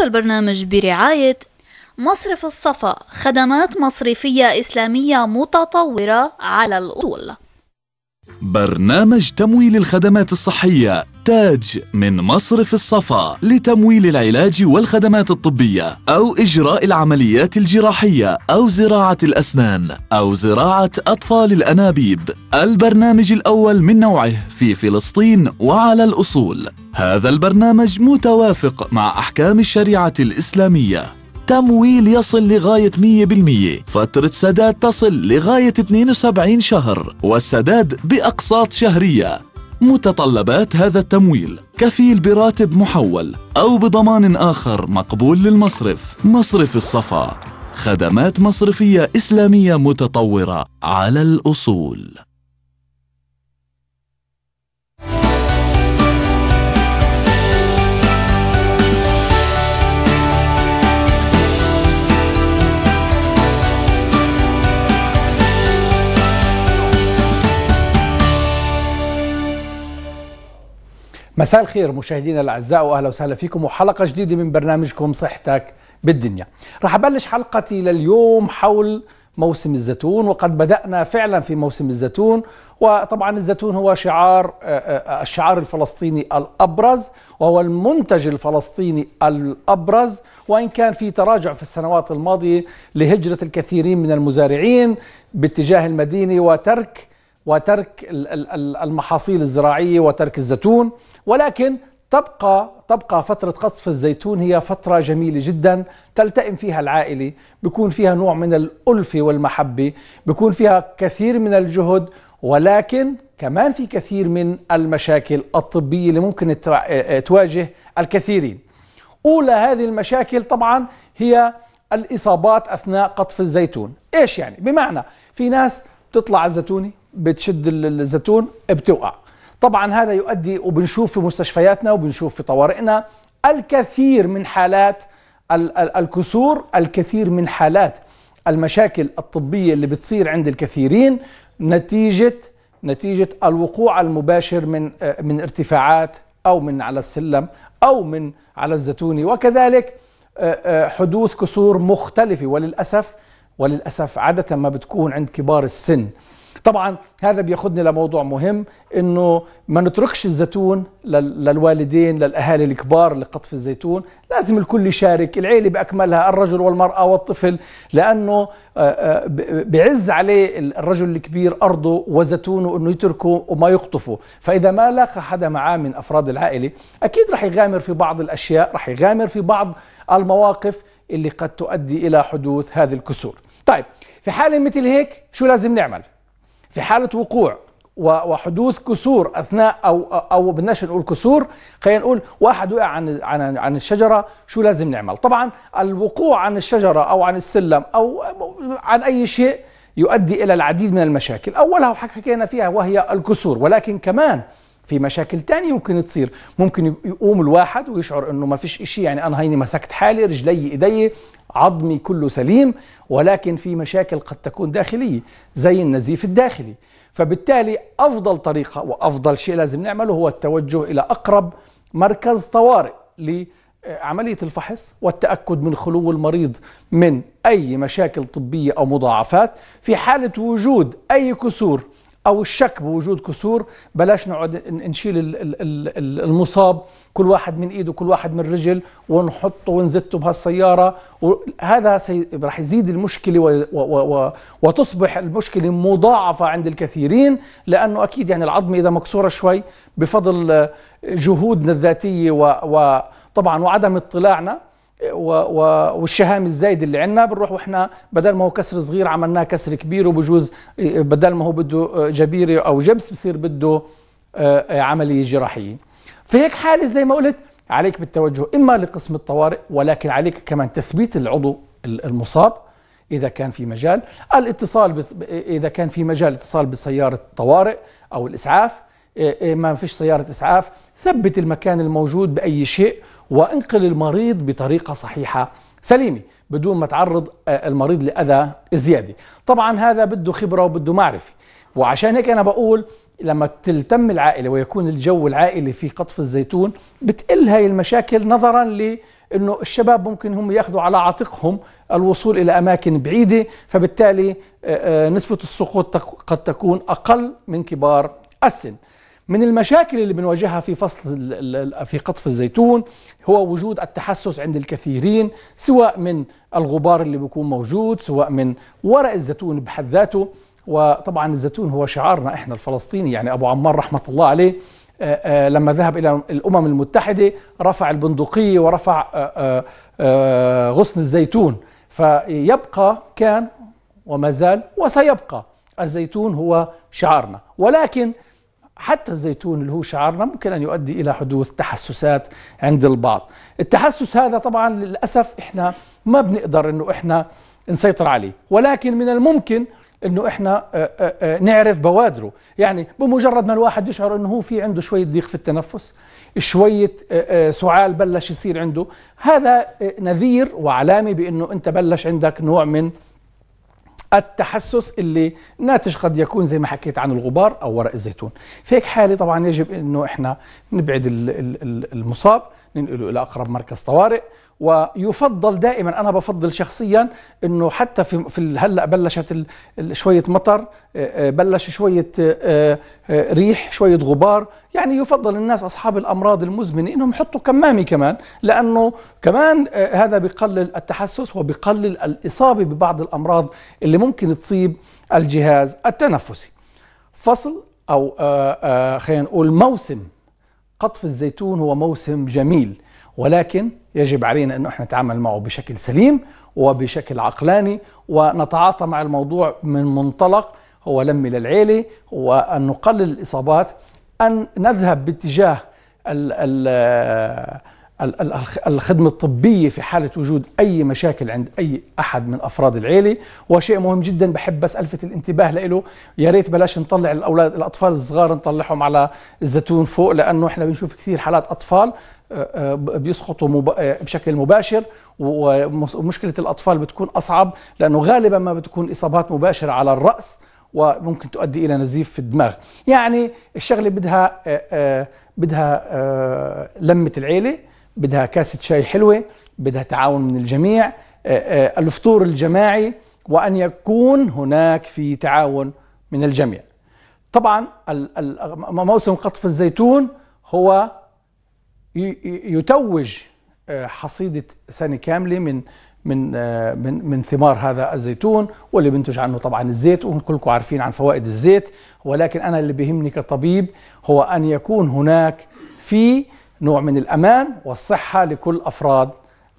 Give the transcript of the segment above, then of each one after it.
هذا البرنامج برعاية مصرف الصفا خدمات مصرفية إسلامية متطورة على الأصول برنامج تمويل الخدمات الصحية تاج من مصرف الصفا لتمويل العلاج والخدمات الطبية أو إجراء العمليات الجراحية أو زراعة الأسنان أو زراعة أطفال الأنابيب البرنامج الأول من نوعه في فلسطين وعلى الأصول هذا البرنامج متوافق مع أحكام الشريعة الإسلامية تمويل يصل لغاية 100% فترة سداد تصل لغاية 72 شهر والسداد بأقساط شهرية متطلبات هذا التمويل كفيل براتب محول أو بضمان آخر مقبول للمصرف مصرف الصفا خدمات مصرفية إسلامية متطورة على الأصول مساء الخير مشاهدينا الاعزاء واهلا وسهلا فيكم وحلقه جديده من برنامجكم صحتك بالدنيا. راح ابلش حلقتي لليوم حول موسم الزيتون وقد بدأنا فعلا في موسم الزيتون وطبعا الزيتون هو شعار آه، آه، الشعار الفلسطيني الأبرز وهو المنتج الفلسطيني الأبرز وإن كان في تراجع في السنوات الماضية لهجرة الكثيرين من المزارعين باتجاه المدينة وترك وترك المحاصيل الزراعية وترك الزيتون ولكن تبقى تبقى فترة قصف الزيتون هي فترة جميلة جدا تلتئم فيها العائلة بيكون فيها نوع من الألفة والمحبة بيكون فيها كثير من الجهد ولكن كمان في كثير من المشاكل الطبية اللي ممكن آه، آه، تواجه الكثيرين أولى هذه المشاكل طبعا هي الإصابات أثناء قطف الزيتون إيش يعني؟ بمعنى في ناس بتطلع الزيتونة بتشد الزيتون بتوقع طبعا هذا يؤدي وبنشوف في مستشفياتنا وبنشوف في طوارئنا الكثير من حالات الكسور الكثير من حالات المشاكل الطبية اللي بتصير عند الكثيرين نتيجة نتيجة الوقوع المباشر من آه، من ارتفاعات أو من على السلم أو من على الزيتوني وكذلك آه، آه، حدوث كسور مختلفة وللأسف وللأسف عادة ما بتكون عند كبار السن طبعا هذا بياخذني لموضوع مهم انه ما نتركش الزيتون للوالدين للاهالي الكبار لقطف الزيتون لازم الكل يشارك العيله باكملها الرجل والمراه والطفل لانه آه، آه، بعز عليه الرجل الكبير ارضه وزيتونه انه يتركه وما يقطفه فاذا ما لاقى حدا معاه من افراد العائله اكيد رح يغامر في بعض الاشياء رح يغامر في بعض المواقف اللي قد تؤدي الى حدوث هذه الكسور طيب في حاله مثل هيك شو لازم نعمل في حالة وقوع وحدوث كسور اثناء او او بدناش نقول كسور خلينا نقول واحد وقع عن عن عن الشجره شو لازم نعمل طبعا الوقوع عن الشجره او عن السلم او عن اي شيء يؤدي الى العديد من المشاكل اولها وحكينا فيها وهي الكسور ولكن كمان في مشاكل تانية ممكن تصير ممكن يقوم الواحد ويشعر انه ما فيش اشي يعني انا هيني مسكت حالي رجلي ايدي عظمي كله سليم ولكن في مشاكل قد تكون داخلية زي النزيف الداخلي فبالتالي افضل طريقة وافضل شيء لازم نعمله هو التوجه الى اقرب مركز طوارئ لعملية الفحص والتأكد من خلو المريض من أي مشاكل طبية أو مضاعفات في حالة وجود أي كسور او الشك بوجود كسور بلاش نقعد نشيل المصاب كل واحد من ايده كل واحد من رجل ونحطه ونزته بهالسياره هذا راح يزيد المشكله وتصبح المشكله مضاعفه عند الكثيرين لانه اكيد يعني العظمه اذا مكسوره شوي بفضل جهودنا الذاتيه وطبعا وعدم اطلاعنا والشهام الزايد اللي عندنا بنروح واحنا بدل ما هو كسر صغير عملناه كسر كبير وبجوز بدل ما هو بده آه، جبيره او جبس بصير بده آه، آه، عمليه جراحيه في هيك حاله زي ما قلت عليك بالتوجه اما لقسم الطوارئ ولكن عليك كمان تثبيت العضو المصاب اذا كان في مجال الاتصال اذا كان في مجال اتصال بسياره الطوارئ او الاسعاف ما فيش سياره اسعاف ثبت المكان الموجود باي شيء وانقل المريض بطريقة صحيحة سليمة بدون ما تعرض آه، المريض لأذى زيادة طبعا هذا بده خبرة وبده معرفة وعشان هيك أنا بقول لما تلتم العائلة ويكون الجو العائلي في قطف الزيتون بتقل هاي المشاكل نظرا لأنه الشباب ممكن هم ياخذوا على عاتقهم الوصول إلى أماكن بعيدة فبالتالي آه، آه، نسبة السقوط قد تكون أقل من كبار السن من المشاكل اللي بنواجهها في فصل في قطف الزيتون هو وجود التحسس عند الكثيرين سواء من الغبار اللي بيكون موجود سواء من ورق الزيتون بحد ذاته وطبعا الزيتون هو شعارنا احنا الفلسطيني يعني ابو عمار رحمه الله عليه آه، آه، لما ذهب الى الامم المتحده رفع البندقيه ورفع آه، غصن الزيتون فيبقى كان وما زال وسيبقى الزيتون هو شعارنا ولكن حتى الزيتون اللي هو شعارنا ممكن أن يؤدي إلى حدوث تحسسات عند البعض التحسس هذا طبعا للأسف إحنا ما بنقدر أنه إحنا نسيطر عليه ولكن من الممكن انه احنا آه، آه، آه، نعرف بوادره يعني بمجرد ما الواحد يشعر انه هو في عنده شويه ضيق في التنفس شويه سعال بلش يصير عنده هذا نذير وعلامه بانه انت بلش عندك نوع من التحسس اللي ناتج قد يكون زي ما حكيت عن الغبار او ورق الزيتون في هيك حاله طبعا يجب انه احنا نبعد المصاب ننقله الى اقرب مركز طوارئ ويفضل دائما انا بفضل شخصيا انه حتى في في هلا بلشت شويه مطر بلش شويه ريح شويه غبار يعني يفضل الناس اصحاب الامراض المزمنه انهم يحطوا كمامه كمان لانه كمان هذا بقلل التحسس وبقلل الاصابه ببعض الامراض اللي ممكن تصيب الجهاز التنفسي فصل او خلينا نقول موسم قطف الزيتون هو موسم جميل ولكن يجب علينا أن احنا نتعامل معه بشكل سليم وبشكل عقلاني ونتعاطى مع الموضوع من منطلق هو لم للعيلة وأن نقلل الإصابات أن نذهب باتجاه الخدمة الطبية في حالة وجود أي مشاكل عند أي أحد من أفراد العيلة وشيء مهم جدا بحب بس ألفت الانتباه له يا ريت بلاش نطلع الأولاد الأطفال الصغار نطلعهم على الزيتون فوق لأنه إحنا بنشوف كثير حالات أطفال آه، آه، بيسقطوا آه، بشكل مباشر ومشكلة الأطفال بتكون أصعب لأنه غالبا ما بتكون إصابات مباشرة على الرأس وممكن تؤدي إلى نزيف في الدماغ يعني الشغلة بدها بدها لمة العيلة بدها كاسة شاي حلوة بدها تعاون من الجميع آه، آه، الفطور الجماعي وأن يكون هناك في تعاون من الجميع طبعا موسم قطف الزيتون هو يتوج آه، حصيدة سنة كاملة من من من من ثمار هذا الزيتون واللي بنتج عنه طبعا الزيت وكلكم عارفين عن فوائد الزيت ولكن انا اللي بيهمني كطبيب هو ان يكون هناك في نوع من الأمان والصحة لكل أفراد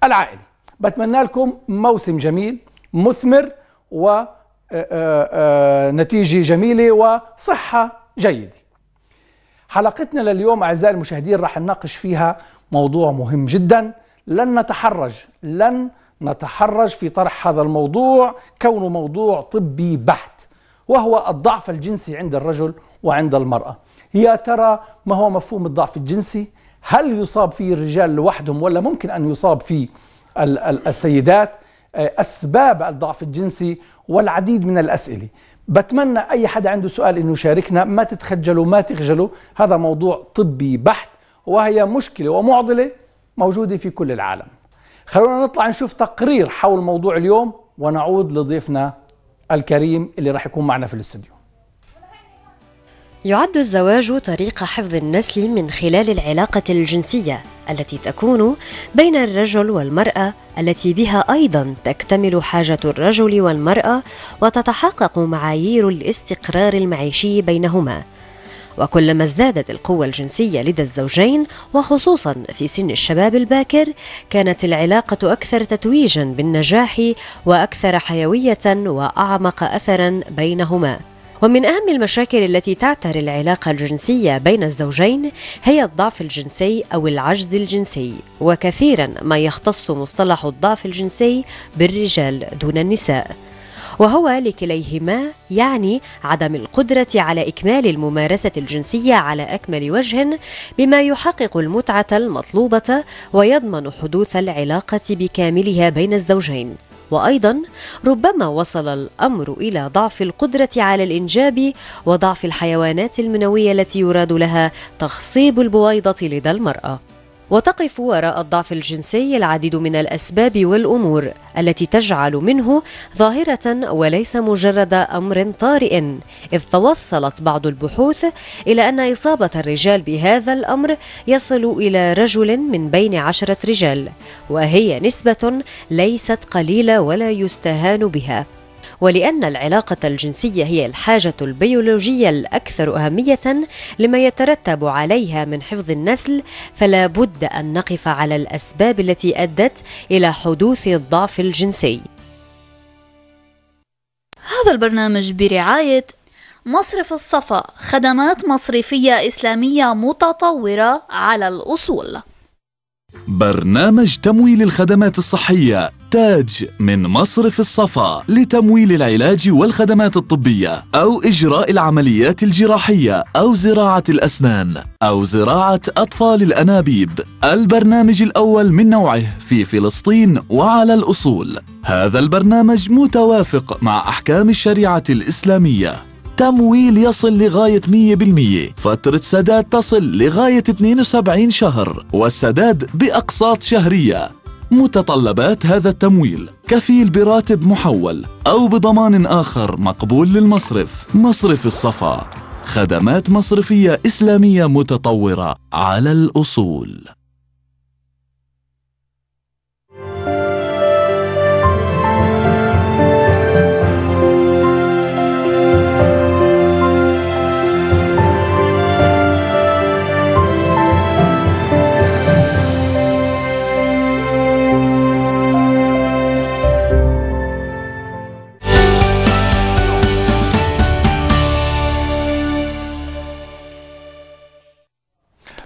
العائلة بتمنى لكم موسم جميل مثمر ونتيجة آه، آه، آه، جميلة وصحة جيدة حلقتنا لليوم أعزائي المشاهدين راح نناقش فيها موضوع مهم جدا لن نتحرج لن نتحرج في طرح هذا الموضوع كونه موضوع طبي بحت وهو الضعف الجنسي عند الرجل وعند المرأة يا ترى ما هو مفهوم الضعف الجنسي هل يصاب فيه الرجال لوحدهم ولا ممكن أن يصاب فيه السيدات آه، أسباب الضعف الجنسي والعديد من الأسئلة بتمنى أي حدا عنده سؤال أنه يشاركنا ما تتخجلوا ما تخجلوا هذا موضوع طبي بحت وهي مشكلة ومعضلة موجودة في كل العالم خلونا نطلع نشوف تقرير حول موضوع اليوم ونعود لضيفنا الكريم اللي راح يكون معنا في الاستوديو يعد الزواج طريق حفظ النسل من خلال العلاقة الجنسية التي تكون بين الرجل والمرأة التي بها أيضا تكتمل حاجة الرجل والمرأة وتتحقق معايير الاستقرار المعيشي بينهما. وكلما ازدادت القوة الجنسية لدى الزوجين وخصوصا في سن الشباب الباكر كانت العلاقة أكثر تتويجا بالنجاح وأكثر حيوية وأعمق أثرا بينهما. ومن أهم المشاكل التي تعتري العلاقة الجنسية بين الزوجين هي الضعف الجنسي أو العجز الجنسي وكثيرا ما يختص مصطلح الضعف الجنسي بالرجال دون النساء وهو لكليهما يعني عدم القدرة على إكمال الممارسة الجنسية على أكمل وجه بما يحقق المتعة المطلوبة ويضمن حدوث العلاقة بكاملها بين الزوجين وايضا ربما وصل الامر الى ضعف القدره على الانجاب وضعف الحيوانات المنويه التي يراد لها تخصيب البويضه لدى المراه وتقف وراء الضعف الجنسي العديد من الأسباب والأمور التي تجعل منه ظاهرة وليس مجرد أمر طارئ إذ توصلت بعض البحوث إلى أن إصابة الرجال بهذا الأمر يصل إلى رجل من بين عشرة رجال وهي نسبة ليست قليلة ولا يستهان بها ولأن العلاقة الجنسية هي الحاجة البيولوجية الأكثر أهمية لما يترتب عليها من حفظ النسل فلا بد أن نقف على الأسباب التي أدت إلى حدوث الضعف الجنسي هذا البرنامج برعاية مصرف الصفا خدمات مصرفية إسلامية متطورة على الأصول برنامج تمويل الخدمات الصحية تاج من مصرف الصفا لتمويل العلاج والخدمات الطبية أو إجراء العمليات الجراحية أو زراعة الأسنان أو زراعة أطفال الأنابيب البرنامج الأول من نوعه في فلسطين وعلى الأصول هذا البرنامج متوافق مع أحكام الشريعة الإسلامية تمويل يصل لغاية 100% فترة سداد تصل لغاية 72 شهر والسداد بأقساط شهرية متطلبات هذا التمويل كفيل براتب محول أو بضمان آخر مقبول للمصرف مصرف الصفا خدمات مصرفية إسلامية متطورة على الأصول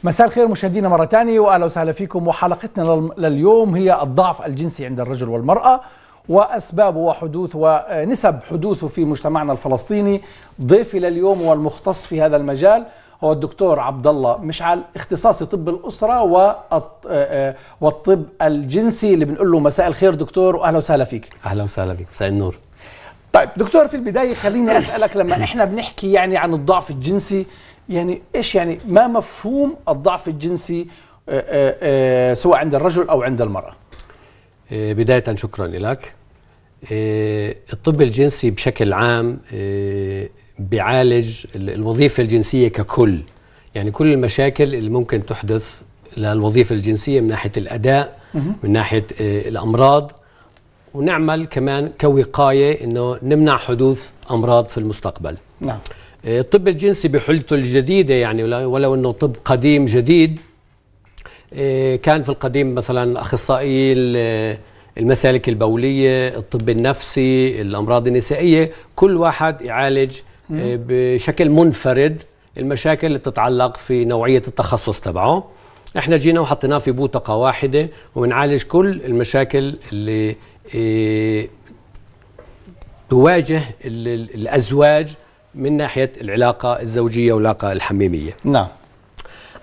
مساء الخير مشاهدينا مرة ثانية وأهلا وسهلا فيكم وحلقتنا لليوم هي الضعف الجنسي عند الرجل والمرأة وأسبابه وحدوث ونسب حدوثه في مجتمعنا الفلسطيني ضيفي لليوم والمختص في هذا المجال هو الدكتور عبد الله مشعل اختصاصي طب الأسرة آه، والطب الجنسي اللي بنقول له مساء الخير دكتور وأهلا وسهلا فيك أهلا وسهلا فيك مساء النور طيب دكتور في البداية خليني أسألك لما إحنا بنحكي يعني عن الضعف الجنسي يعني ايش يعني ما مفهوم الضعف الجنسي آه، آه، آه، سواء عند الرجل او عند المراه إيه، بدايه شكرا لك إيه، الطب الجنسي بشكل عام إيه، بيعالج الوظيفه الجنسيه ككل يعني كل المشاكل اللي ممكن تحدث للوظيفه الجنسيه من ناحيه الاداء من ناحيه الامراض ونعمل كمان كوقايه انه نمنع حدوث امراض في المستقبل نعم آه، الطب الجنسي بحلته الجديدة يعني ولو أنه طب قديم جديد آه، كان في القديم مثلا أخصائي المسالك البولية الطب النفسي الأمراض النسائية كل واحد يعالج آه، بشكل منفرد المشاكل اللي بتتعلق في نوعية التخصص تبعه احنا جينا وحطيناه في بوتقة واحدة وبنعالج كل المشاكل اللي تواجه الأزواج من ناحيه العلاقه الزوجيه والعلاقه الحميميه نعم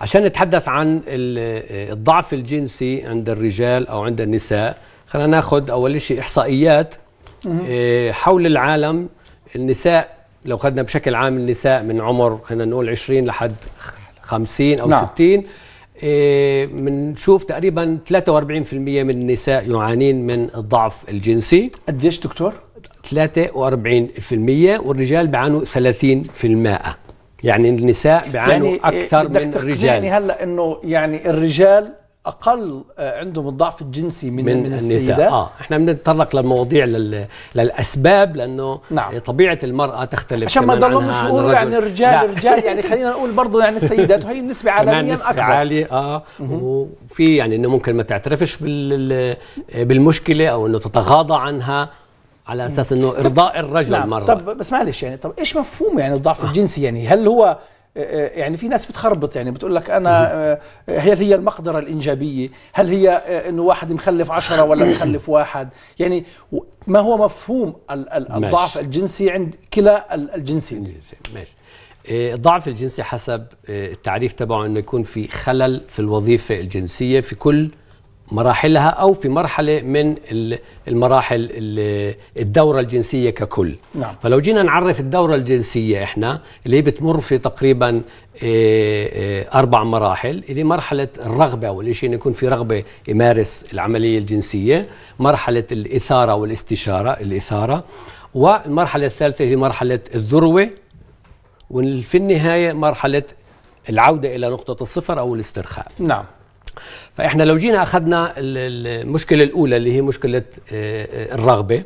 عشان نتحدث عن الضعف الجنسي عند الرجال او عند النساء خلينا ناخذ اول شيء احصائيات آه، حول العالم النساء لو خدنا بشكل عام النساء من عمر خلينا نقول 20 لحد 50 او نعم. 60 بنشوف آه، تقريبا 43% من النساء يعانين من الضعف الجنسي قديش دكتور 43% والرجال بيعانوا 30% يعني النساء بيعانوا يعني اكثر من الرجال يعني هلا انه يعني الرجال اقل آه، عندهم الضعف الجنسي من, من, من النساء السيدة. اه احنا بنتطرق للمواضيع لل... للاسباب لانه نعم. طبيعه المراه تختلف عشان ما ضلهمش يقولوا يعني الرجال الرجال يعني خلينا نقول برضه يعني السيدات وهي النسبه عالميا نسبة اكبر اه وفي يعني انه ممكن ما تعترفش بال... بالمشكله او انه تتغاضى عنها على اساس انه ارضاء الرجل نعم مره طب بس معلش يعني طب ايش مفهوم يعني الضعف آه. الجنسي يعني هل هو آه، آه، يعني في ناس بتخربط يعني بتقول لك انا هل هي المقدره الانجابيه هل هي انه واحد مخلف عشرة ولا مخلف واحد يعني ما هو مفهوم الضعف الجنسي عند كلا الجنسين ماشي الضعف الجنسي حسب التعريف تبعه انه يكون في خلل في الوظيفه الجنسيه في كل مراحلها أو في مرحلة من المراحل الدورة الجنسية ككل نعم. فلو جينا نعرف الدورة الجنسية إحنا اللي بتمر في تقريبا آه، آه، أربع مراحل اللي مرحلة الرغبة أول شيء يكون في رغبة يمارس العملية الجنسية مرحلة الإثارة والاستشارة الإثارة والمرحلة الثالثة هي مرحلة الذروة وفي النهاية مرحلة العودة إلى نقطة الصفر أو الاسترخاء نعم فاحنا لو جينا اخذنا المشكله الاولى اللي هي مشكله آه، آه، الرغبه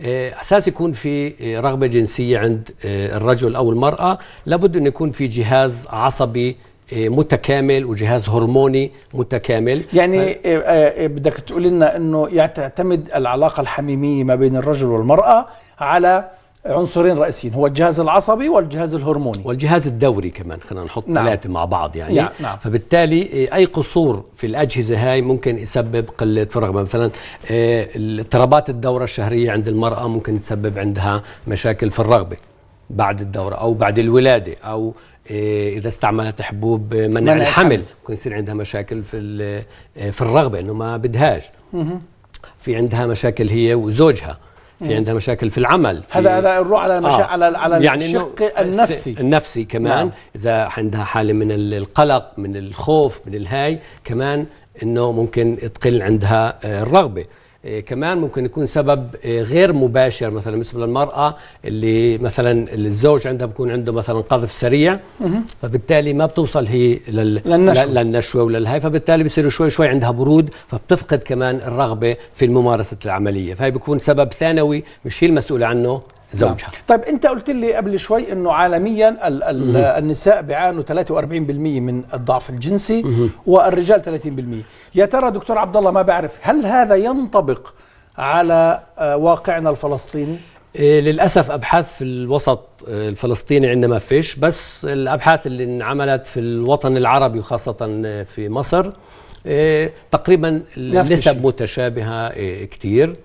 آه، اساس يكون في رغبه جنسيه عند الرجل او المراه لابد ان يكون في جهاز عصبي متكامل وجهاز هرموني متكامل يعني ف... بدك تقول لنا انه تعتمد العلاقه الحميميه ما بين الرجل والمراه على عنصرين رئيسيين هو الجهاز العصبي والجهاز الهرموني والجهاز الدوري كمان خلينا نحط نعم. ثلاثه مع بعض يعني نعم. فبالتالي إيه، اي قصور في الاجهزه هاي ممكن يسبب قله رغبه مثلا إيه، اضطرابات الدوره الشهريه عند المراه ممكن تسبب عندها مشاكل في الرغبه بعد الدوره او بعد الولاده او إيه، اذا استعملت حبوب منع, منع الحمل. الحمل ممكن يصير عندها مشاكل في في الرغبه انه ما بدهاش في عندها مشاكل هي وزوجها في عندها مشاكل في العمل في هذا هذا الروح على آه. المشا... آه على على يعني الشق النفسي النفسي كمان نعم. اذا عندها حاله من القلق من الخوف من الهاي كمان انه ممكن تقل عندها آه، الرغبه إيه، كمان ممكن يكون سبب إيه، غير مباشر مثلا بالنسبه للمراه اللي مثلا الزوج عندها بكون عنده مثلا قذف سريع فبالتالي ما بتوصل هي لل... للنشوه للنشوه وللهي فبالتالي بصير شوي شوي عندها برود فبتفقد كمان الرغبه في ممارسه العمليه فهي بيكون سبب ثانوي مش هي المسؤوله عنه زوجها نعم. طيب انت قلت لي قبل شوي انه عالميا الـ الـ النساء بيعانوا 43% من الضعف الجنسي مم. والرجال 30% يا ترى دكتور عبد الله ما بعرف هل هذا ينطبق على آه، واقعنا الفلسطيني إيه، للأسف أبحاث في الوسط آه، الفلسطيني عندنا ما فيش بس الأبحاث اللي انعملت في الوطن العربي وخاصة آه، في مصر إيه، تقريبا النسب متشابهة إيه، كتير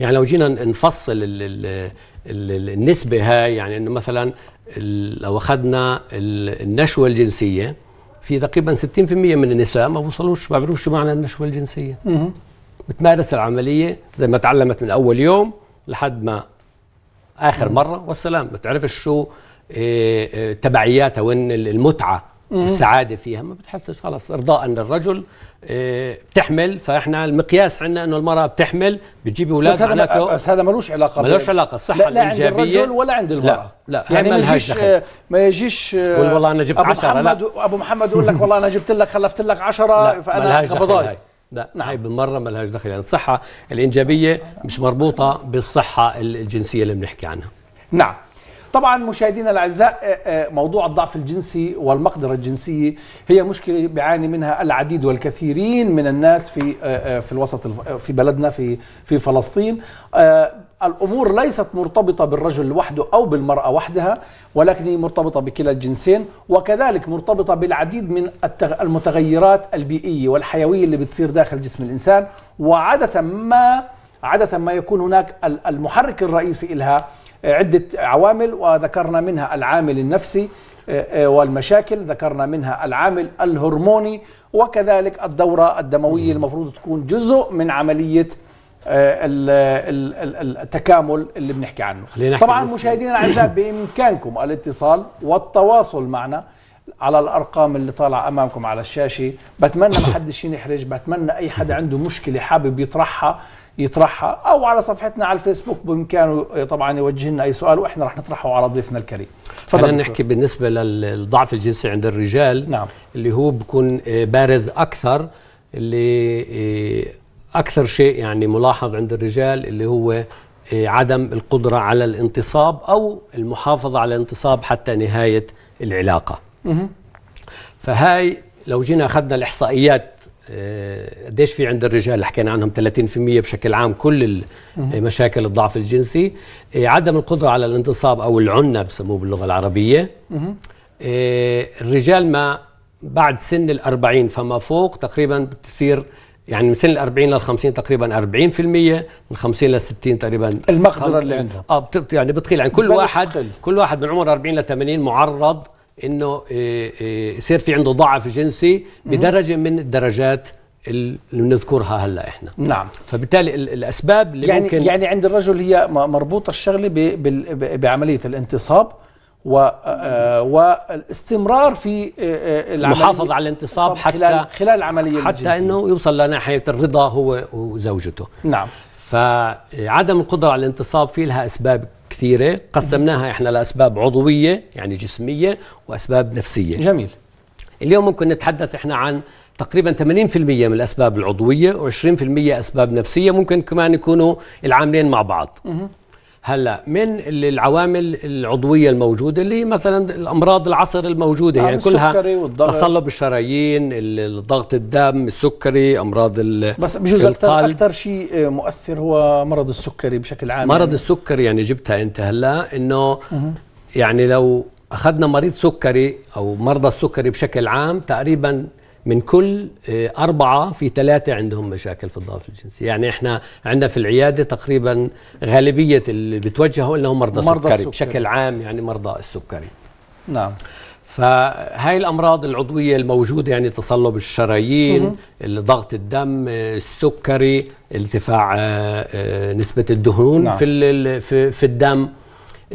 يعني لو جينا نفصل الـ الـ الـ النسبة هاي يعني انه مثلا لو اخذنا النشوة الجنسية في تقريبا 60% من النساء ما بوصلوش ما بيعرفوش شو معنى النشوة الجنسية بتمارس العملية زي ما تعلمت من أول يوم لحد ما آخر مرة والسلام ما بتعرفش شو إيه، إيه، تبعياتها وين المتعة سعادة فيها ما بتحسش خلص ارضاء ان الرجل آه، بتحمل فاحنا المقياس عندنا انه المراه بتحمل بتجيب اولاد بس هذا بس هذا ملوش علاقه ملوش علاقه الصحه لا, لا عند الرجل ولا عند المراه لا, لا يعني ما يجيش ما يجيش آه، والله انا جبت 10 لا ابو محمد يقول لك والله انا جبت لك خلفت لك 10 فانا قبضاي لا نعم. هاي بالمره ما لهاش دخل يعني الصحه الانجابيه مش مربوطه بالصحه الجنسيه اللي بنحكي عنها نعم طبعا مشاهدينا الاعزاء آه، آه، موضوع الضعف الجنسي والمقدره الجنسيه هي مشكله بيعاني منها العديد والكثيرين من الناس في آه، في الوسط في بلدنا في في فلسطين الامور ليست مرتبطه بالرجل وحده او بالمراه وحدها ولكن هي مرتبطه بكلا الجنسين وكذلك مرتبطه بالعديد من المتغيرات البيئيه والحيويه اللي بتصير داخل جسم الانسان وعاده ما عاده ما يكون هناك المحرك الرئيسي لها عدة عوامل وذكرنا منها العامل النفسي آه، آه، والمشاكل ذكرنا منها العامل الهرموني وكذلك الدورة الدموية المفروض تكون جزء من عملية آه، التكامل اللي بنحكي عنه طبعا مشاهدينا الاعزاء بامكانكم الاتصال والتواصل معنا على الارقام اللي طالعه امامكم على الشاشه بتمنى ما حدش ينحرج بتمنى اي حدا عنده مشكله حابب يطرحها يطرحها او على صفحتنا على الفيسبوك بامكانه طبعا يوجه لنا اي سؤال واحنا رح نطرحه على ضيفنا الكريم خلينا نحكي بالنسبه للضعف الجنسي عند الرجال نعم. اللي هو بكون آه، بارز اكثر اللي آه، اكثر شيء يعني ملاحظ عند الرجال اللي هو آه، عدم القدره على الانتصاب او المحافظه على الانتصاب حتى نهايه العلاقه فهاي لو جينا اخذنا الاحصائيات آه، قديش في عند الرجال اللي حكينا عنهم 30% بشكل عام كل مشاكل الضعف الجنسي آه، عدم القدره على الانتصاب او العنه بسموه باللغه العربيه آه، الرجال ما بعد سن ال40 فما فوق تقريبا بتصير يعني من سن ال40 لل50 تقريبا 40% من 50 لل 60 تقريبا المقدره اللي عندهم اه يعني بتقيل يعني كل واحد كل واحد من عمر 40 ل 80 معرض انه آه، آه، يصير في عنده ضعف جنسي بدرجه من الدرجات اللي بنذكرها هلا احنا نعم فبالتالي الاسباب اللي يعني ممكن يعني عند الرجل هي مربوطه الشغله بعمليه الانتصاب و آه، والاستمرار في المحافظة على الانتصاب حتى خلال, خلال العملية حتى الجنسية. انه يوصل لناحية الرضا هو وزوجته نعم فعدم القدرة على الانتصاب في لها اسباب كثيرة قسمناها إحنا لأسباب عضوية يعني جسمية وأسباب نفسية جميل اليوم ممكن نتحدث إحنا عن تقريبا 80% من الأسباب العضوية و20% أسباب نفسية ممكن كمان يكونوا العاملين مع بعض هلا من العوامل العضويه الموجوده اللي هي مثلا الامراض العصر الموجوده نعم، يعني كلها تصلب الشرايين ضغط الدم السكري امراض بس بجوز اكثر اكثر شيء آه، مؤثر هو مرض السكري بشكل عام مرض يعني. السكري يعني جبتها انت هلا انه يعني لو اخذنا مريض سكري او مرضى السكري بشكل عام تقريبا من كل آه، أربعة في ثلاثة عندهم مشاكل في الضعف الجنسي يعني إحنا عندنا في العيادة تقريبا غالبية اللي بتوجهوا لهم مرضى, مرضى السكري, سكري بشكل عام يعني مرضى السكري نعم فهاي الامراض العضويه الموجوده يعني تصلب الشرايين ضغط الدم السكري ارتفاع آه، آه، نسبه الدهون نعم. في في الدم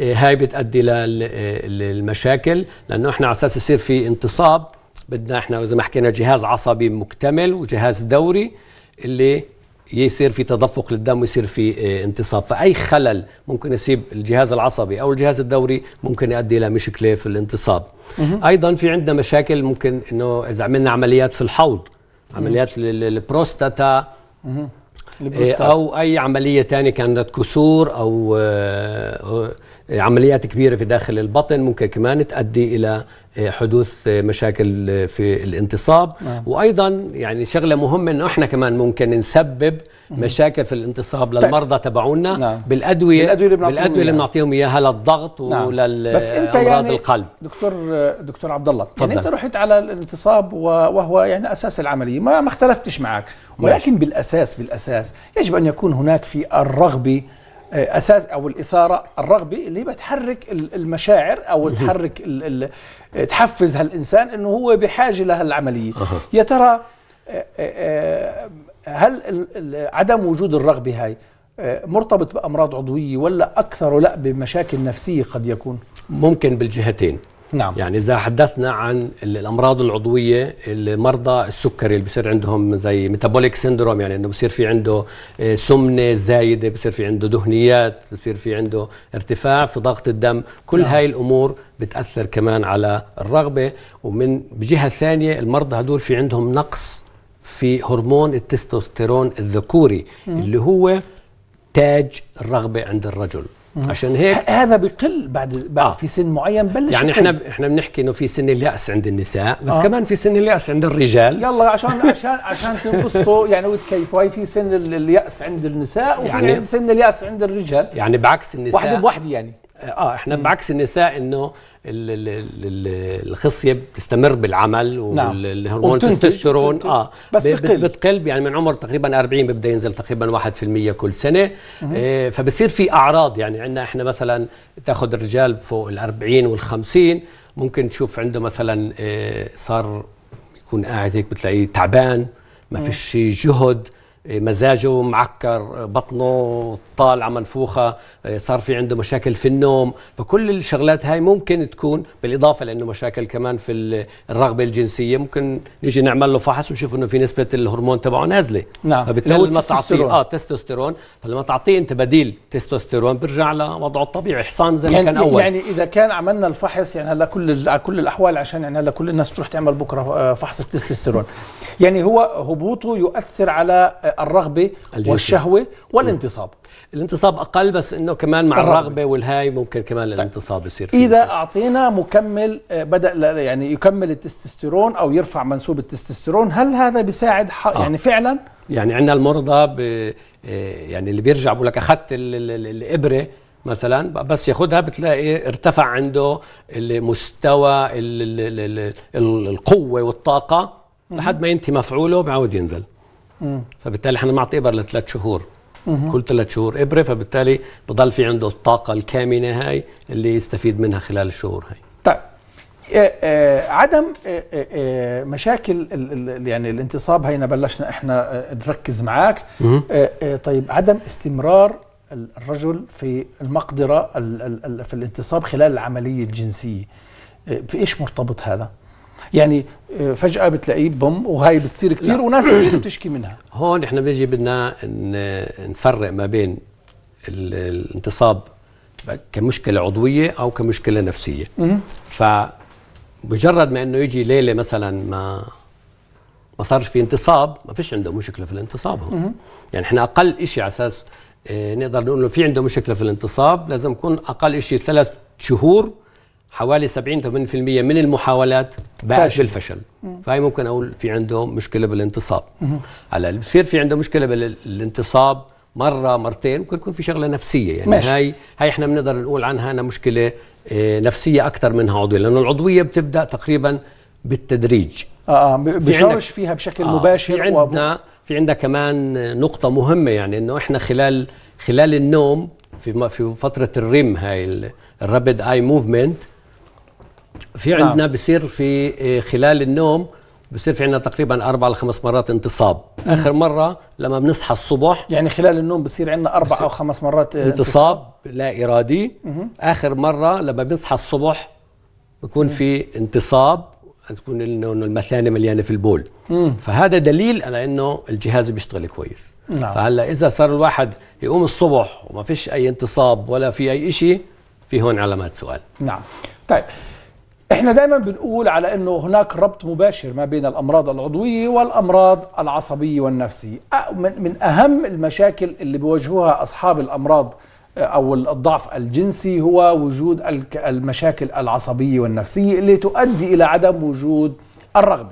هاي بتؤدي للمشاكل لانه احنا على اساس يصير في انتصاب بدنا احنا زي ما حكينا جهاز عصبي مكتمل وجهاز دوري اللي يصير في تدفق للدم ويصير في آه، انتصاب فأي خلل ممكن يصيب الجهاز العصبي أو الجهاز الدوري ممكن يؤدي إلى مشكلة في الانتصاب أيضا في عندنا مشاكل ممكن أنه إذا عملنا عمليات في الحوض عمليات البروستاتا آه، أو أي عملية ثانيه كانت كسور أو آه، عمليات كبيره في داخل البطن ممكن كمان تؤدي الى آه، حدوث آه، مشاكل آه، في الانتصاب نعم. وايضا يعني شغله مهمه انه احنا كمان ممكن نسبب مشاكل في الانتصاب طيب. للمرضى تبعونا نعم. بالادويه بالادويه اللي بنعطيهم, بالأدوية اللي بنعطيهم اياها للضغط نعم. ولل بس انت يعني القلب دكتور دكتور عبد الله يعني انت رحت على الانتصاب وهو يعني اساس العمليه ما ما اختلفتش معك ولكن ماشي. بالاساس بالاساس يجب ان يكون هناك في الرغبه اساس او الاثاره الرغبه اللي بتحرك المشاعر او تحرك تحفز هالانسان انه هو بحاجه لهالعمليه يا ترى آه، آه، آه، هل عدم وجود الرغبه هاي مرتبط بامراض عضويه ولا اكثر لا بمشاكل نفسيه قد يكون ممكن بالجهتين نعم يعني اذا حدثنا عن الامراض العضويه المرضى السكري اللي بصير عندهم زي ميتابوليك سيندروم يعني انه بصير في عنده آه، سمنه زايده بصير في عنده دهنيات بصير في عنده ارتفاع في ضغط الدم كل نعم. هاي الامور بتاثر كمان على الرغبه ومن بجهه ثانيه المرضى هدول في عندهم نقص في هرمون التستوستيرون الذكوري م. اللي هو تاج الرغبه عند الرجل عشان هيك هذا بقل بعد, بعد آه. في سن معين بلش يعني احنا ب... احنا بنحكي انه في سن الياس عند النساء بس آه. كمان في سن الياس عند الرجال يلا عشان عشان عشان تنبسطوا يعني وتكيفوا هي في سن الياس عند النساء وفي يعني سن الياس عند الرجال يعني بعكس النساء وحده بوحده يعني اه, آه، احنا م. بعكس النساء انه الخصيه بتستمر بالعمل نعم. والهرمون التستوستيرون اه بس بتقل. بتقل يعني من عمر تقريبا 40 بيبدا ينزل تقريبا 1% كل سنه آه فبصير في اعراض يعني عندنا احنا مثلا تاخذ الرجال فوق ال 40 وال 50 ممكن تشوف عنده مثلا آه صار يكون قاعد هيك بتلاقيه تعبان ما فيش جهد مزاجه معكر بطنه طالعة منفوخة صار في عنده مشاكل في النوم فكل الشغلات هاي ممكن تكون بالإضافة لأنه مشاكل كمان في الرغبة الجنسية ممكن نيجي نعمل له فحص ونشوف أنه في نسبة الهرمون تبعه نازلة نعم فبالتالي لما تعطيه آه تستوستيرون فلما تعطيه أنت بديل تستوستيرون بيرجع لوضعه الطبيعي حصان زي ما يعني كان أول يعني إذا كان عملنا الفحص يعني هلا كل على كل الأحوال عشان يعني هلا كل الناس بتروح تعمل بكرة آه، فحص التستوستيرون يعني هو هبوطه يؤثر على الرغبه الجيشة. والشهوه والانتصاب الانتصاب اقل بس انه كمان مع الرغبه, الرغبة والهاي ممكن كمان طيب. الانتصاب يصير اذا مصر. اعطينا مكمل آه، بدا يعني يكمل التستوستيرون او يرفع منسوب التستوستيرون هل هذا بيساعد آه. يعني فعلا يعني عندنا المرضى آه، يعني اللي بيرجع بقول لك اخذت الابره مثلا بس ياخذها بتلاقي ارتفع عنده مستوى القوه والطاقه لحد ما ينتهي مفعوله بيعود ينزل فبالتالي احنا بنعطي ابر لثلاث شهور كل ثلاث شهور ابره فبالتالي بضل في عنده الطاقه الكامنه هاي اللي يستفيد منها خلال الشهور هاي طيب آه، آه، عدم آه، مشاكل يعني الانتصاب هينا بلشنا احنا نركز معاك طيب عدم استمرار الرجل في المقدره في الانتصاب خلال العمليه الجنسيه في ايش مرتبط هذا؟ يعني آه، فجأة بتلاقيه بم وهي بتصير كثير وناس بتشكي منها هون احنا بيجي بدنا آه، نفرق ما بين الانتصاب كمشكلة عضوية أو كمشكلة نفسية فمجرد ما أنه يجي ليلة مثلا ما ما صارش في انتصاب ما فيش عنده مشكلة في الانتصاب هون. يعني احنا أقل شيء على أساس آه، نقدر نقول في عنده مشكله في الانتصاب لازم يكون اقل شيء ثلاث شهور حوالي 70 80% من المحاولات باءت بالفشل فهي ممكن اقول في عنده مشكله بالانتصاب هلا بصير في عنده مشكله بالانتصاب مره مرتين ممكن يكون في شغله نفسيه يعني ماشي. هاي هاي احنا بنقدر نقول عنها انها مشكله آه، نفسيه اكثر منها عضويه لانه العضويه بتبدا تقريبا بالتدريج اه, آه بشارج في فيها بشكل آه مباشر في عندنا في عندنا كمان نقطه مهمه يعني انه احنا خلال خلال النوم في في فتره الريم هاي الرابد اي موفمنت في نعم. عندنا نعم. بصير في آه، خلال النوم بصير في عندنا تقريبا اربع لخمس مرات انتصاب مم. اخر مره لما بنصحى الصبح يعني خلال النوم بصير عندنا اربع او خمس مرات آه، انتصاب, انتصاب لا ارادي مم. اخر مره لما بنصحى الصبح بكون مم. في انتصاب تكون انه المثانه مليانه في البول مم. فهذا دليل على انه الجهاز بيشتغل كويس نعم. فهلا اذا صار الواحد يقوم الصبح وما فيش اي انتصاب ولا في اي شيء في هون علامات سؤال نعم طيب احنا دايما بنقول على انه هناك ربط مباشر ما بين الامراض العضويه والامراض العصبيه والنفسيه من اهم المشاكل اللي بيواجهوها اصحاب الامراض او الضعف الجنسي هو وجود المشاكل العصبيه والنفسيه اللي تؤدي الى عدم وجود الرغبه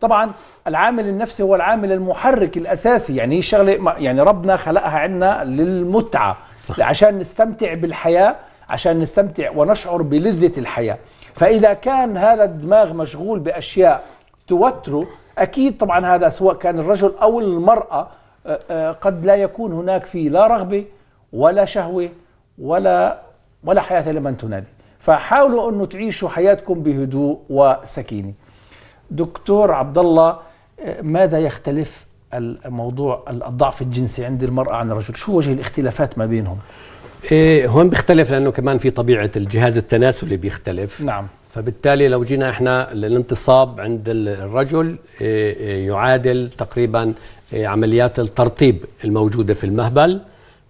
طبعا العامل النفسي هو العامل المحرك الاساسي يعني هي شغله يعني ربنا خلقها عنا للمتعه صح. عشان نستمتع بالحياه عشان نستمتع ونشعر بلذه الحياه فإذا كان هذا الدماغ مشغول بأشياء توتره أكيد طبعا هذا سواء كان الرجل أو المرأة آه، آه، قد لا يكون هناك فيه لا رغبة ولا شهوة ولا ولا حياة لمن تنادي فحاولوا أنه تعيشوا حياتكم بهدوء وسكينة دكتور عبد الله آه، ماذا يختلف الموضوع الضعف الجنسي عند المرأة عن الرجل شو وجه الاختلافات ما بينهم إيه هون بيختلف لانه كمان في طبيعه الجهاز التناسلي بيختلف نعم فبالتالي لو جينا احنا للانتصاب عند الرجل إيه،, إيه يعادل تقريبا إيه عمليات الترطيب الموجوده في المهبل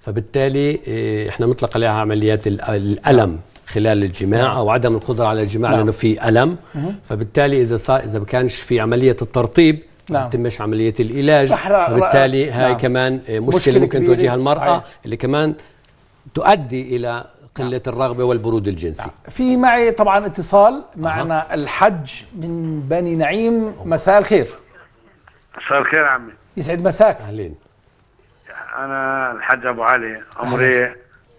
فبالتالي إيه احنا نطلق عليها عمليات الالم نعم. خلال الجماع نعم. او عدم القدره على الجماع نعم. لانه في الم مه. فبالتالي اذا صار اذا ما كانش في عمليه الترطيب نعم. بتمش عمليه العلاج فبالتالي هاي نعم. كمان إيه، مشكله, مشكلة ممكن تواجهها المراه صحيح. اللي كمان تؤدي الى قله نعم. الرغبه والبرود الجنسي نعم. في معي طبعا اتصال معنا أه. الحج من بني نعيم مساء الخير مساء الخير عمي يسعد مساك اهلين انا الحج ابو علي عمري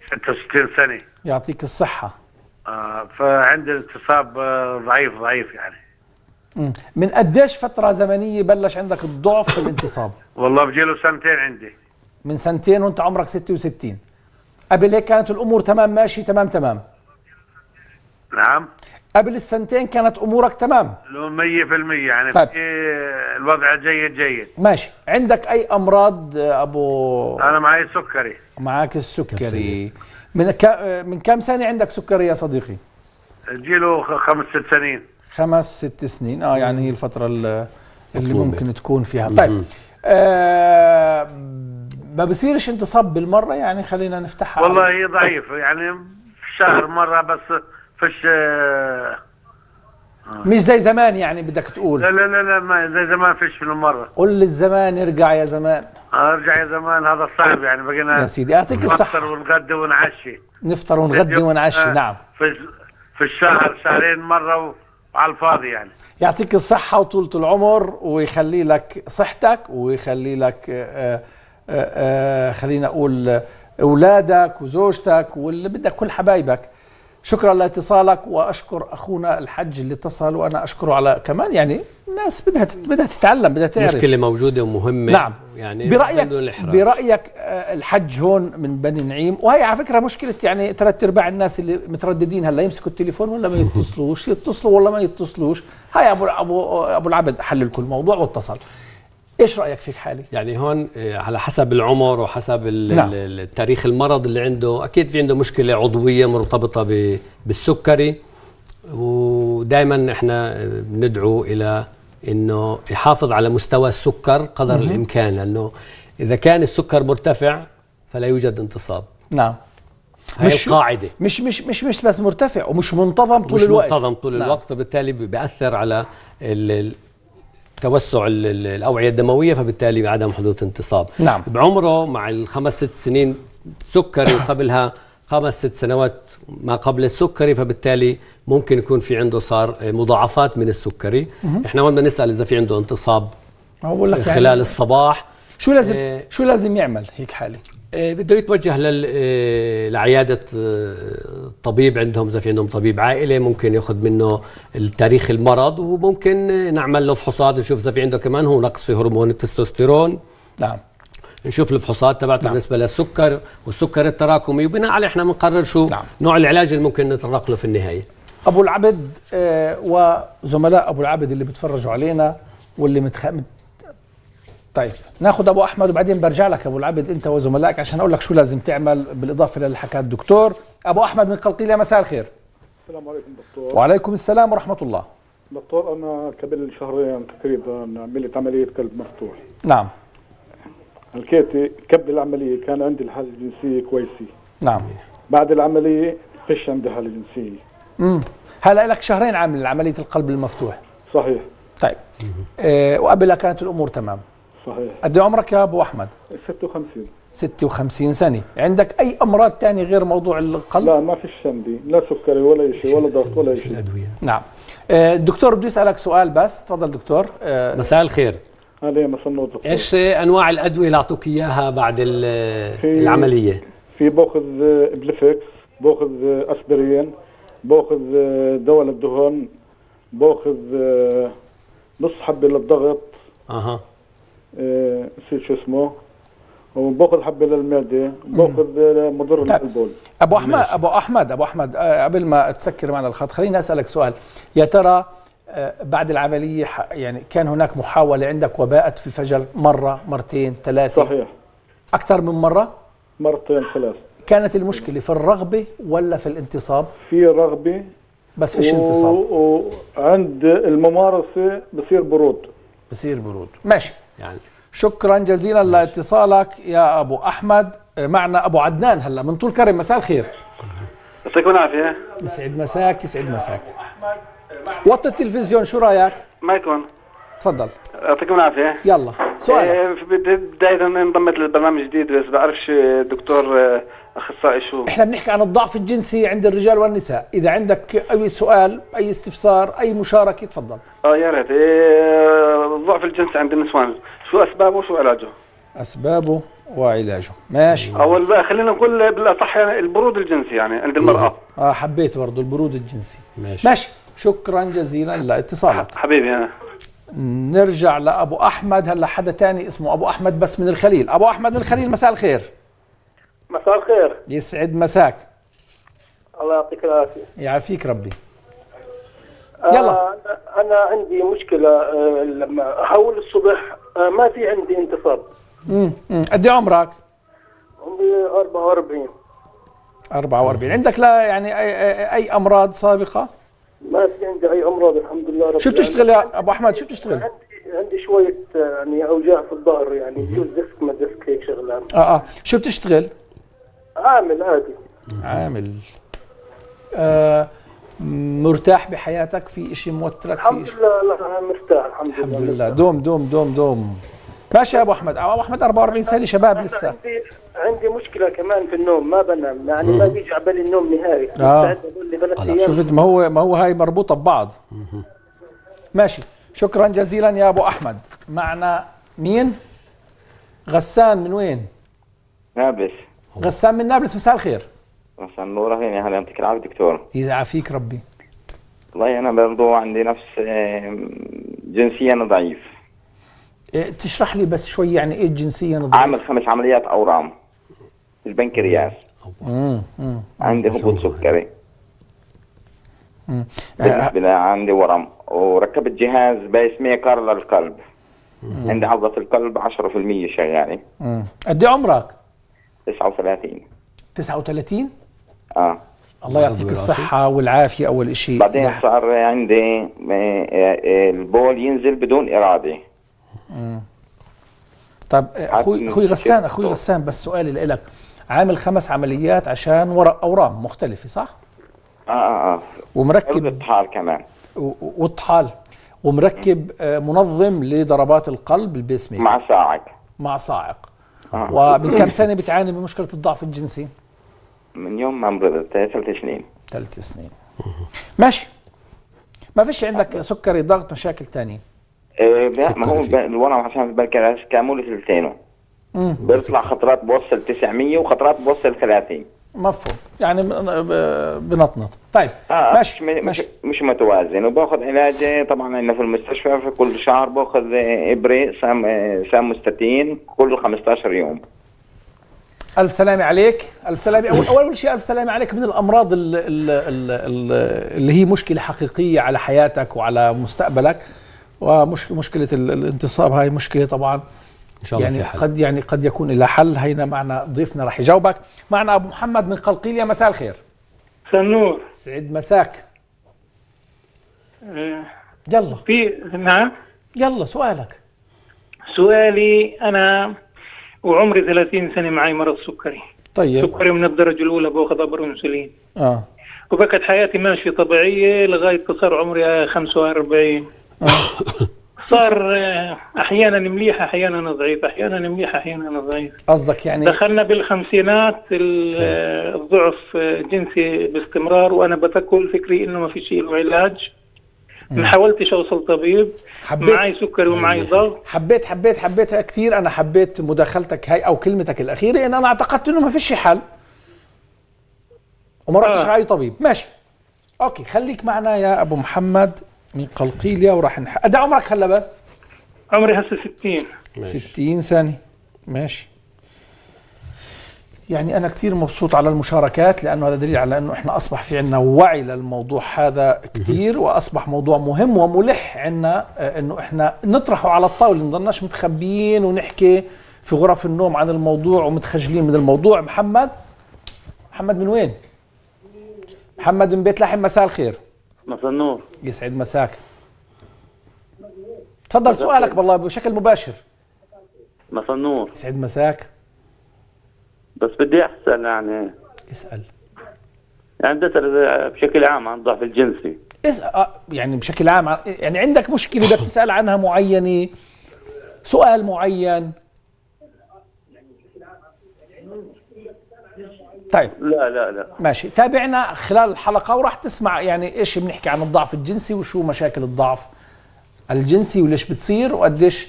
66 سنه يعطيك الصحه آه فعندي الاتصاب آه، ضعيف ضعيف يعني مم. من قديش فتره زمنيه بلش عندك الضعف في الانتصاب والله بجيله سنتين عندي من سنتين وانت عمرك 66 قبل هيك كانت الامور تمام ماشي تمام تمام نعم قبل السنتين كانت امورك تمام 100% يعني طيب. الوضع جيد جيد ماشي عندك اي امراض ابو انا معي السكري معك السكري من من كم سنه عندك سكري يا صديقي جيله خمس ست سنين خمس ست سنين اه يعني هي الفتره اللي ممكن تكون فيها طيب آه ما بصيرش انت صب بالمره يعني خلينا نفتحها والله هي ضعيف يعني في الشهر مره بس فش مش زي زمان يعني بدك تقول لا لا لا لا ما زي زمان فيش في المره قل للزمان ارجع يا زمان ارجع يا زمان هذا صعب يعني بقينا يا سيدي اعطيك الصحه نفطر ونغدي ونعشي نفطر ونغدي ونعشي آه نعم في في الشهر شهرين مره وعلى الفاضي يعني يعطيك الصحه وطولة العمر ويخلي لك صحتك ويخلي لك آه آه، آه، خلينا اقول آه، اولادك وزوجتك واللي بدك كل حبايبك شكرا لاتصالك واشكر اخونا الحج اللي اتصل وانا اشكره على كمان يعني الناس بدها بدها تتعلم بدها تعرف مشكله موجوده ومهمه نعم يعني برايك برايك الحج هون من بني نعيم وهي على فكره مشكله يعني ثلاث ارباع الناس اللي مترددين هلا يمسكوا التليفون ولا ما يتصلوش يتصلوا ولا ما يتصلوش هاي ابو ابو ابو العبد حلل كل موضوع واتصل ايش رايك فيك حالي يعني هون آه، على حسب العمر وحسب نعم. التاريخ المرض اللي عنده اكيد في عنده مشكله عضويه مرتبطه بالسكري ودائما احنا بندعو آه، الى انه يحافظ على مستوى السكر قدر مم. الامكان لانه اذا كان السكر مرتفع فلا يوجد انتصاب نعم هي مش القاعده مش مش مش مش بس مرتفع ومش منتظم طول مش الوقت مش منتظم طول نعم. الوقت فبالتالي بياثر على توسع الاوعيه الدمويه فبالتالي عدم حدوث انتصاب نعم. بعمره مع الخمس ست سنين سكري قبلها خمس ست سنوات ما قبل السكري فبالتالي ممكن يكون في عنده صار مضاعفات من السكري احنا وين بنسال اذا في عنده انتصاب يعني خلال يعني الصباح شو لازم آه شو لازم يعمل هيك حاله؟ آه بده يتوجه آه، لعياده الطبيب آه، عندهم اذا في عندهم طبيب عائله ممكن ياخذ منه التاريخ المرض وممكن نعمل له فحوصات نشوف اذا في عنده كمان هو نقص في هرمون التستوستيرون نعم نشوف الفحوصات تبعته نعم. بالنسبه للسكر والسكر التراكمي وبناء عليه احنا بنقرر شو نعم. نوع العلاج اللي ممكن نتطرق له في النهايه ابو العبد آه، وزملاء ابو العبد اللي بيتفرجوا علينا واللي متخ... طيب ناخد ابو احمد وبعدين برجع لك ابو العبد انت وزملائك عشان اقول لك شو لازم تعمل بالاضافه للي حكاه الدكتور ابو احمد من قلقيله مساء الخير السلام عليكم دكتور وعليكم السلام ورحمه الله دكتور انا قبل شهرين تقريبا عملت عمليه قلب مفتوح نعم الكيتي قبل العمليه كان عندي الحاله الجنسيه كويسه نعم بعد العمليه فيش عندي حاله جنسيه امم هلا لك شهرين عامل عمليه القلب المفتوح صحيح طيب أه وقبلها كانت الامور تمام صحيح قد إيه عمرك يا ابو احمد 56 56 سنه عندك اي امراض ثانية غير موضوع القلب لا ما فيش عندي لا سكري ولا شيء ولا ضغط ولا شيء الادويه نعم الدكتور آه، بدي اسالك سؤال بس تفضل دكتور آه، مساء الخير عليه مساء النور دكتور ايش انواع الادويه اللي اعطوك اياها بعد العمليه في باخذ آه، بليفكس باخذ اسبرين باخذ دواء للدهون باخذ نص حبه للضغط اها إيه، شو اسمه وباخذ حبه للمعده باخذ مضر طيب. للبول ابو احمد ابو احمد ابو آه، احمد قبل ما تسكر معنا الخط خليني اسالك سؤال يا ترى آه، بعد العمليه يعني كان هناك محاوله عندك وباءت في فجل مره مرتين ثلاثه صحيح اكثر من مره مرتين ثلاث كانت المشكله في الرغبه ولا في الانتصاب في رغبه بس فيش و... انتصاب وعند الممارسه بصير برود بصير برود ماشي يعني شكرا جزيلا لاتصالك يا ابو احمد معنا ابو عدنان هلا من طول كرم مساء الخير يعطيكم العافيه يسعد مساك يسعد مساك وطي التلفزيون شو رايك ما يكون تفضل يعطيكم العافيه يلا سؤال إيه، بدايه انضمت للبرنامج جديد بس بعرفش دكتور اخصائي شو احنا بنحكي عن الضعف الجنسي عند الرجال والنساء اذا عندك اي سؤال اي استفسار اي مشاركه تفضل اه يا ريت إيه الضعف الجنسي عند النسوان شو اسبابه وشو علاجه اسبابه وعلاجه ماشي اول بقى خلينا نقول بالاصح يعني البرود الجنسي يعني عند المراه اه حبيت برضه البرود الجنسي ماشي ماشي شكرا جزيلا لاتصالك حبيبي انا آه. نرجع لابو احمد هلا حدا تاني اسمه ابو احمد بس من الخليل ابو احمد من الخليل مساء الخير مساء الخير يسعد مساك الله يعطيك العافيه يعافيك ربي آه، يلا انا عندي مشكله آه، لما احول الصبح آه، ما في عندي انتصاب امم قد إيه عمرك؟ عمري 44 44 عندك لا يعني اي, أي امراض سابقه؟ ما في عندي اي امراض الحمد لله رب شو بتشتغل يا ابو احمد شو بتشتغل؟ عندي عندي شويه يعني اوجاع في الظهر يعني جوز ديسك ما ديسك هيك شغلات اه اه شو بتشتغل؟ عامل عادي عامل آه مرتاح بحياتك في شيء موترك الحمد لله انا مرتاح الحمد, الحمد لله الحمد لله دوم دوم دوم دوم ماشي يا ابو احمد ابو احمد 44 سنه شباب لسه عندي عندي مشكله كمان في النوم ما بنام يعني ما بيجي على بالي النوم نهائي آه. شفت ما هو ما هو هاي مربوطه ببعض ماشي شكرا جزيلا يا ابو احمد معنا مين غسان من وين نابلس غسان من نابلس مساء الخير مساء النور اهلا اهلا يعطيك العافيه دكتور يعافيك ربي والله انا برضو عندي نفس جنسيا ضعيف إيه، تشرح لي بس شوي يعني ايه جنسيا ضعيف عامل خمس عمليات اورام البنكرياس عندي هبوط سكري بالنسبه إيه، عندي ورم وركبت جهاز بايس ميكر للقلب عندي عضله القلب 10% شغاله قد ايه عمرك؟ 39 39 اه الله يعطيك الصحة والعافية أول شيء بعدين ده. صار عندي آه، آه، البول ينزل بدون إرادة مم. طب آه، اخوي اخوي غسان اخوي غسان بس سؤالي لك عامل خمس عمليات عشان ورق اورام مختلفه صح؟ اه اه اه ومركب الطحال كمان والطحال ومركب منظم لضربات القلب البيس ميكر مع صاعق مع صاعق آه. ومن كم سنه بتعاني من مشكله الضعف الجنسي؟ من يوم ما مرضت ثلاث سنين ثلاث سنين ماشي ما فيش عندك سكري ضغط مشاكل ثانيه؟ آه، لا ما هو الورم عشان بركز كامل سلسانه بيطلع خطرات بوصل 900 وخطرات بوصل 30 مفهوم يعني بنطنط طيب آه, آه، ماشي مش ماشي. مش متوازن وباخذ علاجي طبعا انا في المستشفى في كل شهر باخذ ابره سام ساموستاتين كل 15 يوم الف سلامة عليك الف سلامة اول اول شيء الف سلامة عليك من الامراض الـ الـ الـ اللي هي مشكله حقيقيه على حياتك وعلى مستقبلك ومشكله مشكله الانتصاب هاي مشكله طبعا ان شاء الله يعني في حل. قد يعني قد يكون الى حل هينا معنا ضيفنا راح يجاوبك معنا ابو محمد من قلقيليه مساء الخير مساء النور سعيد مساك آه، يلا في نعم يلا سؤالك سؤالي انا وعمري 30 سنه معي مرض سكري طيب سكري من الدرجه الاولى باخذ ابر انسولين اه وبكت حياتي ماشيه طبيعيه لغايه صار عمري 45 صار احيانا مليح احيانا ضعيف احيانا مليح احيانا ضعيف قصدك يعني دخلنا بالخمسينات الضعف جنسي باستمرار وانا بتكل فكري انه ما في شيء له علاج ما حاولتش اوصل طبيب حبيت معي سكري ومعي ضغط حبيت حبيت حبيتها كثير انا حبيت مداخلتك هاي او كلمتك الاخيره ان انا اعتقدت انه ما فيش حل وما رحتش آه. على اي طبيب ماشي اوكي خليك معنا يا ابو محمد من قلقيليا وراح نح قد عمرك هلا بس؟ عمري هسه 60 60 سنة ماشي يعني أنا كثير مبسوط على المشاركات لأنه هذا دليل على أنه إحنا أصبح في عنا وعي للموضوع هذا كثير وأصبح موضوع مهم وملح عنا آه، أنه إحنا نطرحه على الطاولة نضلناش متخبيين ونحكي في غرف النوم عن الموضوع ومتخجلين من الموضوع محمد محمد من وين؟ محمد من بيت لحم مساء الخير مساء النور يسعد مساك تفضل سؤالك بالله بشكل مباشر مساء النور يسعد مساك بس بدي اسال يعني اسال يعني بدي اسال بشكل عام عن الضعف الجنسي اسال آه، يعني بشكل عام يعني عندك مشكله بدك تسال عنها معينه سؤال معين طيب لا لا لا ماشي تابعنا خلال الحلقة وراح تسمع يعني ايش بنحكي عن الضعف الجنسي وشو مشاكل الضعف الجنسي وليش بتصير وقديش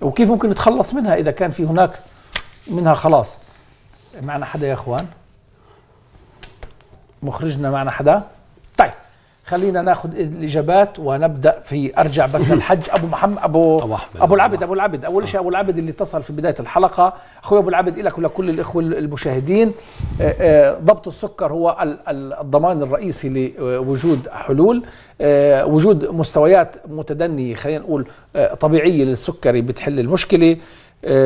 وكيف ممكن نتخلص منها اذا كان في هناك منها خلاص معنا حدا يا اخوان مخرجنا معنا حدا طيب خلينا ناخذ الاجابات ونبدا في ارجع بس للحج ابو محمد ابو ابو, أحمد أبو العبد ابو العبد اول شيء ابو العبد اللي اتصل في بدايه الحلقه اخوي ابو العبد لك ولكل الاخوه المشاهدين آه، آه، ضبط السكر هو الضمان الرئيسي لوجود حلول آه، وجود مستويات متدنيه خلينا نقول طبيعيه للسكري بتحل المشكله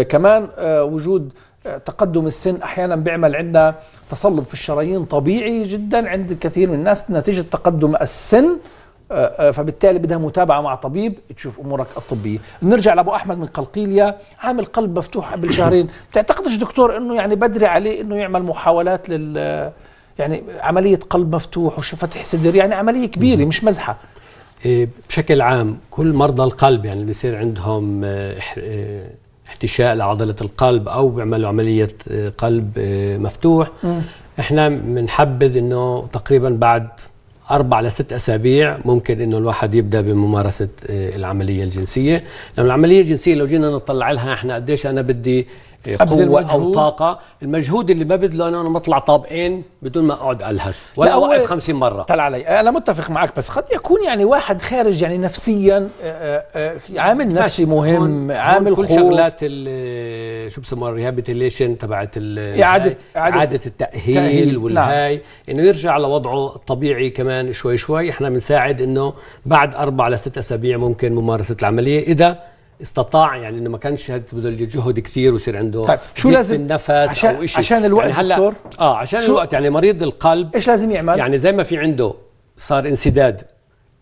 كمان وجود تقدم السن احيانا بيعمل عندنا تصلب في الشرايين طبيعي جدا عند الكثير من الناس نتيجه تقدم السن آه، آه، فبالتالي بدها متابعه مع طبيب تشوف امورك الطبيه نرجع لابو احمد من قلقيليا عامل قلب مفتوح قبل شهرين تعتقدش دكتور انه يعني بدري عليه انه يعمل محاولات لل آه، يعني عمليه قلب مفتوح وفتح صدر يعني عمليه كبيره مش مزحه إيه، بشكل عام كل مرضى القلب يعني اللي بيصير عندهم احتشاء لعضله القلب او بيعملوا عمليه آه، قلب آه، مفتوح م. احنا بنحبذ انه تقريبا بعد اربع لست اسابيع ممكن انه الواحد يبدا بممارسه آه، العمليه الجنسيه لأن العمليه الجنسيه لو جينا نطلع لها احنا قديش انا بدي إيه، قوه او طاقه المجهود اللي ما بذله انا بطلع طابقين بدون ما اقعد الهس ولا اوقف 50 مره طلع علي انا متفق معك بس قد يكون يعني واحد خارج يعني نفسيا آه، آه، آه، عامل نفسي مهم هون عامل هون كل خوف شغلات شو بسموها الريهابيتيليشن تبعت اعاده إيه، اعاده التاهيل نعم. والهاي نعم. انه يرجع لوضعه الطبيعي كمان شوي شوي احنا بنساعد انه بعد اربع لست اسابيع ممكن ممارسه العمليه اذا استطاع يعني انه ما كانش بده جهد كثير ويصير عنده طيب شو لازم النفس عشان او شيء عشان الوقت يعني دكتور اه عشان الوقت يعني مريض القلب ايش لازم يعمل؟ يعني زي ما في عنده صار انسداد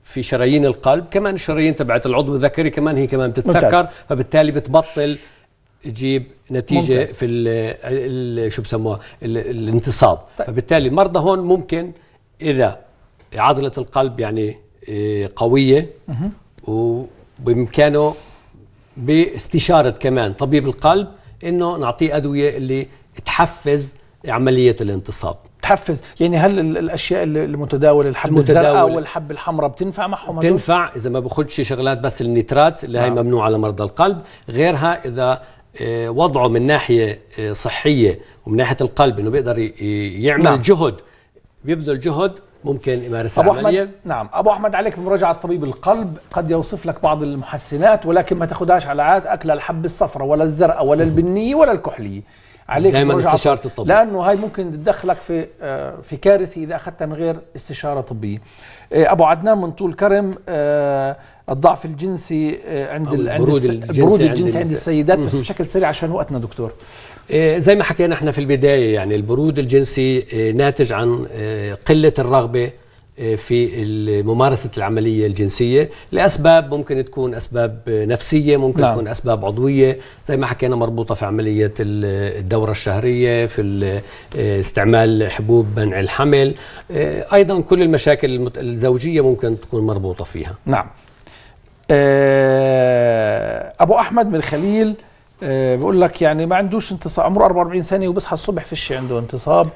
في شرايين القلب كمان الشرايين تبعت العضو الذكري كمان هي كمان بتتسكر ممتاز. فبالتالي بتبطل تجيب نتيجه ممتاز. في الـ الـ شو بسموها الانتصاب طيب. فبالتالي المرضى هون ممكن اذا عضله القلب يعني آه، قويه وبامكانه باستشاره كمان طبيب القلب انه نعطيه ادويه اللي تحفز عمليه الانتصاب تحفز يعني هل الاشياء المتداوله الحب الزرقاء والحب الحمراء بتنفع معهم بتنفع اذا ما باخذش شغلات بس النيترات اللي هي نعم. ممنوعه لمرضى القلب غيرها اذا آه، وضعه من ناحيه آه، صحيه ومن ناحيه القلب انه بيقدر يعمل نعم. جهد بيبذل جهد ممكن يمارس أبو عملية أحمد نعم أبو أحمد عليك بمراجعة طبيب القلب قد يوصف لك بعض المحسنات ولكن ما تاخدهاش على عاد أكل الحب الصفراء ولا الزرقاء ولا البنية ولا الكحلية عليك دائما استشارة الطبيب لأنه هاي ممكن تدخلك في آه، في كارثة إذا أخذتها من غير استشارة طبية آه، أبو عدنان من طول كرم آه، الضعف الجنسي عند البرود الجنسي, البرود الجنسي عند, الجنسي عند السيدات بس بشكل سريع عشان وقتنا دكتور إيه، زي ما حكينا احنا في البدايه يعني البرود الجنسي إيه، ناتج عن إيه، قله الرغبه في ممارسة العملية الجنسية لأسباب ممكن تكون أسباب نفسية ممكن لا. نعم. تكون أسباب عضوية زي ما حكينا مربوطة في عملية الدورة الشهرية في استعمال حبوب منع الحمل أيضا كل المشاكل الزوجية ممكن تكون مربوطة فيها نعم أبو أحمد من خليل آه، بقول لك يعني ما عندوش انتصاب عمره 44 سنه وبيصحى الصبح فيش عنده انتصاب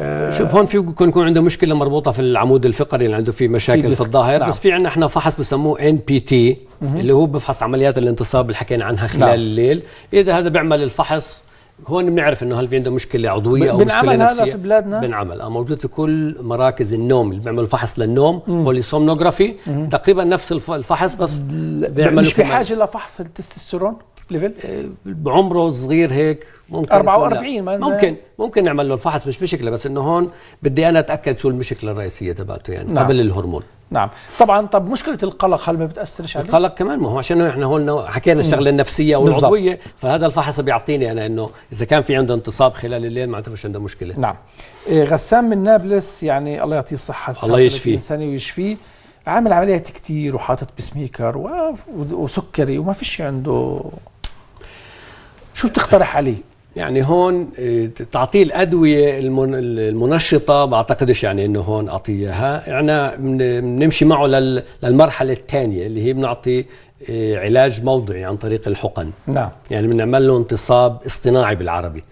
آه، شوف هون في ممكن يكون عنده مشكله مربوطه في العمود الفقري اللي عنده فيه مشاكل في, في الظاهر نعم. بس في عندنا احنا فحص بسموه ان بي تي اللي هو بفحص عمليات الانتصاب اللي حكينا عنها خلال نعم. الليل اذا هذا بيعمل الفحص هون بنعرف انه هل في عنده مشكله عضويه او مشكله نفسيه هذا في بلادنا بنعمل آه، موجود في كل مراكز النوم اللي بيعملوا فحص للنوم بوليسومنوغرافي تقريبا نفس الفحص بس بيعملوا مش بحاجه لفحص التستوستيرون ليفل آه، بعمره صغير هيك ممكن 44 نعم. ممكن ممكن نعمل له الفحص مش مشكله بس انه هون بدي انا اتاكد شو المشكله الرئيسيه تبعته يعني نعم. قبل الهرمون نعم طبعا طب مشكله القلق هل ما بتاثرش عليه القلق كمان ما هو عشان احنا هون حكينا الشغله النفسيه والعضويه فهذا الفحص بيعطيني انا انه اذا كان في عنده انتصاب خلال الليل ما فيش عنده مشكله نعم إيه غسان من نابلس يعني الله يعطيه الصحه الله يشفيه سنه ويشفيه عامل عمليات كتير وحاطط بسميكر وسكري وما فيش عنده شو بتقترح عليه يعني هون آه، تعطيه الادويه المنشطه بعتقدش يعني انه هون اعطيه اياها احنا بنمشي معه للمرحله الثانيه اللي هي بنعطي آه، علاج موضعي عن طريق الحقن نعم يعني بنعمل له انتصاب اصطناعي بالعربي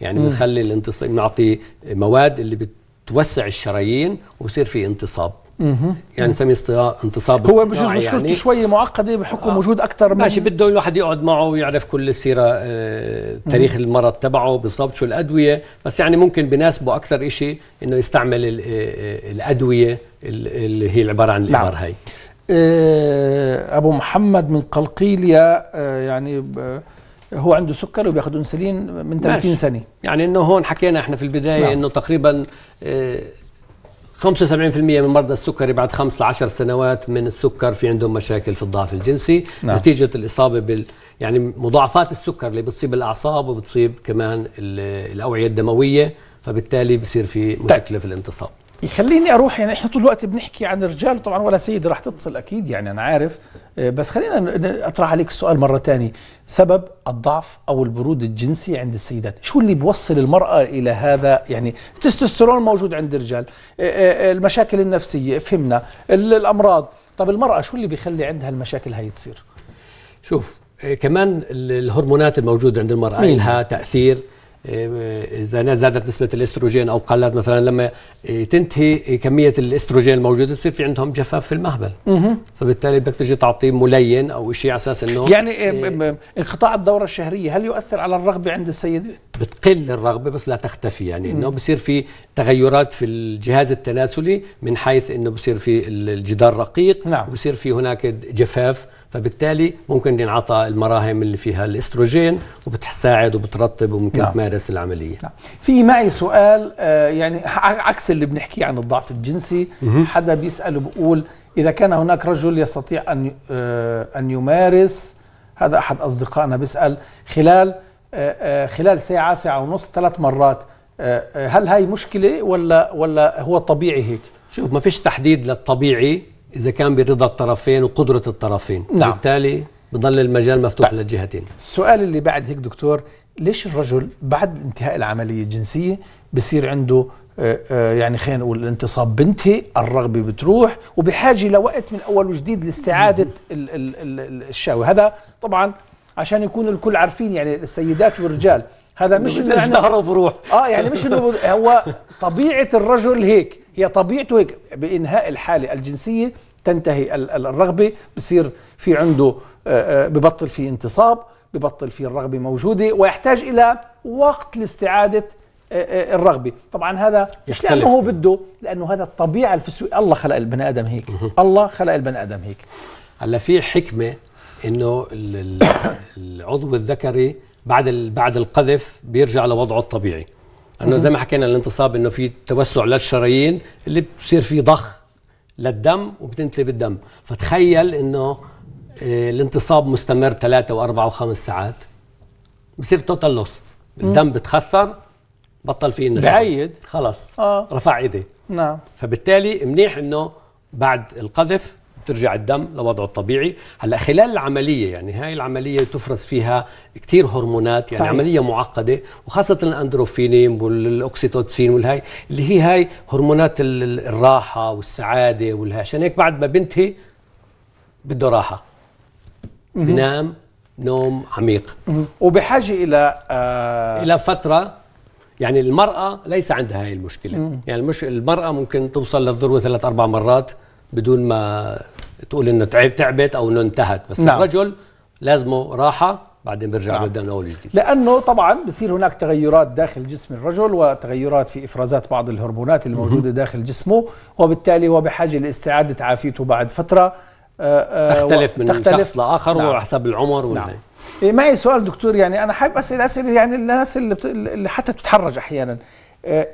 يعني بنخلي الانتصاب بنعطي مواد اللي بتوسع الشرايين وبصير في انتصاب يعني نسميه اصطراع انتصاب هو بجوز مشكلته يعني. شوي معقده بحكم آه. وجود اكثر من ماشي بده الواحد يقعد معه ويعرف كل السيره آه تاريخ المرض تبعه بالضبط شو الادويه بس يعني ممكن بناسبه اكثر شيء انه يستعمل الـ الـ آه، آه، الادويه اللي هي عباره عن الابر نعم. آه ابو محمد من قلقيليا آه، يعني هو عنده سكر وبياخذ انسولين من 30 ماشي. سنه يعني انه هون حكينا احنا في البدايه نعم. انه تقريبا 75% من مرضى السكري بعد ل 10 سنوات من السكر في عندهم مشاكل في الضعف الجنسي نعم. نتيجة الإصابة بال يعني مضاعفات السكر اللي بتصيب الأعصاب وبتصيب كمان الأوعية الدموية فبالتالي بصير في طيب. مشكلة في الانتصاب يخليني اروح يعني احنا طول الوقت بنحكي عن الرجال طبعا ولا سيد راح تتصل اكيد يعني انا عارف آه، بس خلينا اطرح عليك السؤال مره ثانيه سبب الضعف او البرود الجنسي عند السيدات شو اللي بوصل المراه الى هذا يعني التستوستيرون موجود عند الرجال آه، آه، المشاكل النفسيه فهمنا الامراض طب المراه شو اللي بيخلي عندها المشاكل هاي تصير شوف كمان الهرمونات الموجوده عند المراه لها تاثير اذا زادت نسبه الاستروجين او قلت مثلا لما تنتهي كميه الاستروجين الموجوده يصير في عندهم جفاف في المهبل فبالتالي بدك تجي تعطيه ملين او شيء على اساس انه يعني إيه, إيه. انقطاع الدوره الشهريه هل يؤثر على الرغبه عند السيده بتقل الرغبه بس لا تختفي يعني انه بصير في تغيرات في الجهاز التناسلي من حيث انه بصير في الجدار رقيق نعم. وبصير في هناك جفاف فبالتالي ممكن ينعطى المراهم اللي فيها الاستروجين وبتساعد وبترطب وممكن نعم. تمارس العمليه نعم. في معي سؤال آه، يعني عكس اللي بنحكيه عن الضعف الجنسي حدا بيسال بقول اذا كان هناك رجل يستطيع ان آه، ان يمارس هذا احد اصدقائنا بيسال خلال آه، خلال ساعه ساعه ونص ثلاث مرات هل هاي مشكله ولا ولا هو طبيعي هيك شوف ما فيش تحديد للطبيعي اذا كان برضا الطرفين وقدره الطرفين نعم. بالتالي بضل المجال مفتوح طيب. للجهتين السؤال اللي بعد هيك دكتور ليش الرجل بعد انتهاء العمليه الجنسيه بصير عنده آه، آه، يعني خلينا نقول الانتصاب بنتي الرغبة بتروح وبحاجة لوقت من أول وجديد لاستعادة ال ال ال الشهوة هذا طبعا عشان يكون الكل عارفين يعني السيدات والرجال هذا مش انه يعني بروح اه يعني مش انه هو طبيعه الرجل هيك هي طبيعته هيك بانهاء الحاله الجنسيه تنتهي الرغبه بصير في عنده آه، آه، ببطل في انتصاب ببطل في الرغبه موجوده ويحتاج الى وقت لاستعاده آه، الرغبه طبعا هذا مش لانه هو بده لانه هذا الطبيعه الفسيولوجيه الله خلق البني ادم هيك الله خلق البني ادم هيك هلا في حكمه انه العضو الذكري بعد بعد القذف بيرجع لوضعه الطبيعي انه زي ما حكينا الانتصاب انه في توسع للشرايين اللي بصير في ضخ للدم وبتنتلي بالدم فتخيل انه آه، الانتصاب مستمر ثلاثة وأربعة وخمس ساعات بصير توتال لوس الدم بتخثر بطل فيه النشاط بعيد خلص آه. رفع ايدي نعم فبالتالي منيح انه بعد القذف بترجع الدم لوضعه الطبيعي هلا خلال العمليه يعني هاي العمليه تفرز فيها كثير هرمونات يعني صحيح. عمليه معقده وخاصه الاندروفينين والاوكسيتوتسين والهاي اللي هي هاي هرمونات الراحه والسعاده والهاي عشان هيك بعد ما بنتهي بده راحه بنام نوم عميق وبحاجه الى آه الى فتره يعني المرأة ليس عندها هاي المشكلة يعني المش... المرأة ممكن توصل للذروة ثلاث أربع مرات بدون ما تقول انه تعب تعبت او انه انتهت بس نعم. الرجل لازمه راحه بعدين بيرجع نعم. بيبدا من اول جديد لانه طبعا بصير هناك تغيرات داخل جسم الرجل وتغيرات في افرازات بعض الهرمونات الموجوده داخل جسمه وبالتالي هو بحاجه لاستعاده عافيته بعد فتره آه، آه، تختلف من تختلف. شخص لاخر نعم. وحسب العمر ولا نعم. إيه معي سؤال دكتور يعني انا حابب اسال اسئله يعني الناس اللي, بت... اللي حتى تتحرج احيانا إيه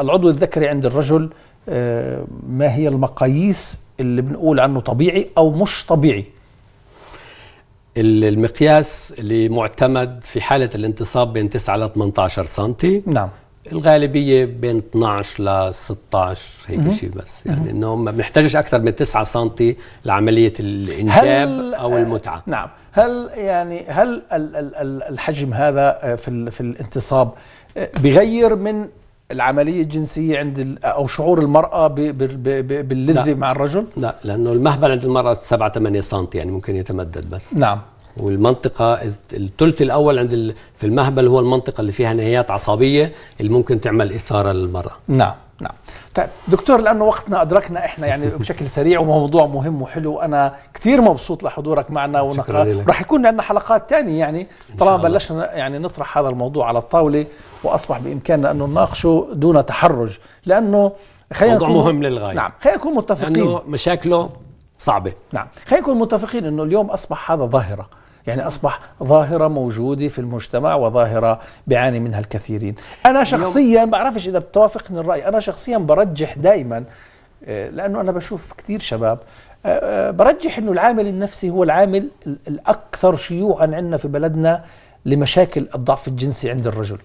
العضو الذكري عند الرجل ما هي المقاييس اللي بنقول عنه طبيعي أو مش طبيعي المقياس اللي معتمد في حالة الانتصاب بين 9 ل 18 سنتي نعم الغالبية بين 12 ل 16 هيك شيء بس يعني انه ما بنحتاجش اكثر من 9 سم لعملية الانجاب او المتعة نعم هل يعني هل الحجم هذا في في الانتصاب بغير من العمليه الجنسيه عند او شعور المراه باللذه مع الرجل؟ لا لانه المهبل عند المراه 7 8 سم يعني ممكن يتمدد بس نعم والمنطقة الثلث الأول عند في المهبل هو المنطقة اللي فيها نهايات عصبية اللي ممكن تعمل إثارة للمرأة نعم نعم طيب دكتور لانه وقتنا ادركنا احنا يعني بشكل سريع وموضوع مهم وحلو انا كثير مبسوط لحضورك معنا راح يكون عندنا حلقات ثانيه يعني طالما بلشنا يعني نطرح هذا الموضوع على الطاوله واصبح بامكاننا انه نناقشه دون تحرج لانه خلينا موضوع مهم للغايه نعم خلينا نكون متفقين لانه مشاكله صعبه نعم خلينا نكون متفقين انه اليوم اصبح هذا ظاهره يعني أصبح ظاهرة موجودة في المجتمع وظاهرة بيعاني منها الكثيرين أنا شخصيا ما بعرفش إذا بتوافقني الرأي أنا شخصيا برجح دائما آه، لأنه أنا بشوف كثير شباب آه، آه، برجح أنه العامل النفسي هو العامل الأكثر شيوعا عندنا في بلدنا لمشاكل الضعف الجنسي عند الرجل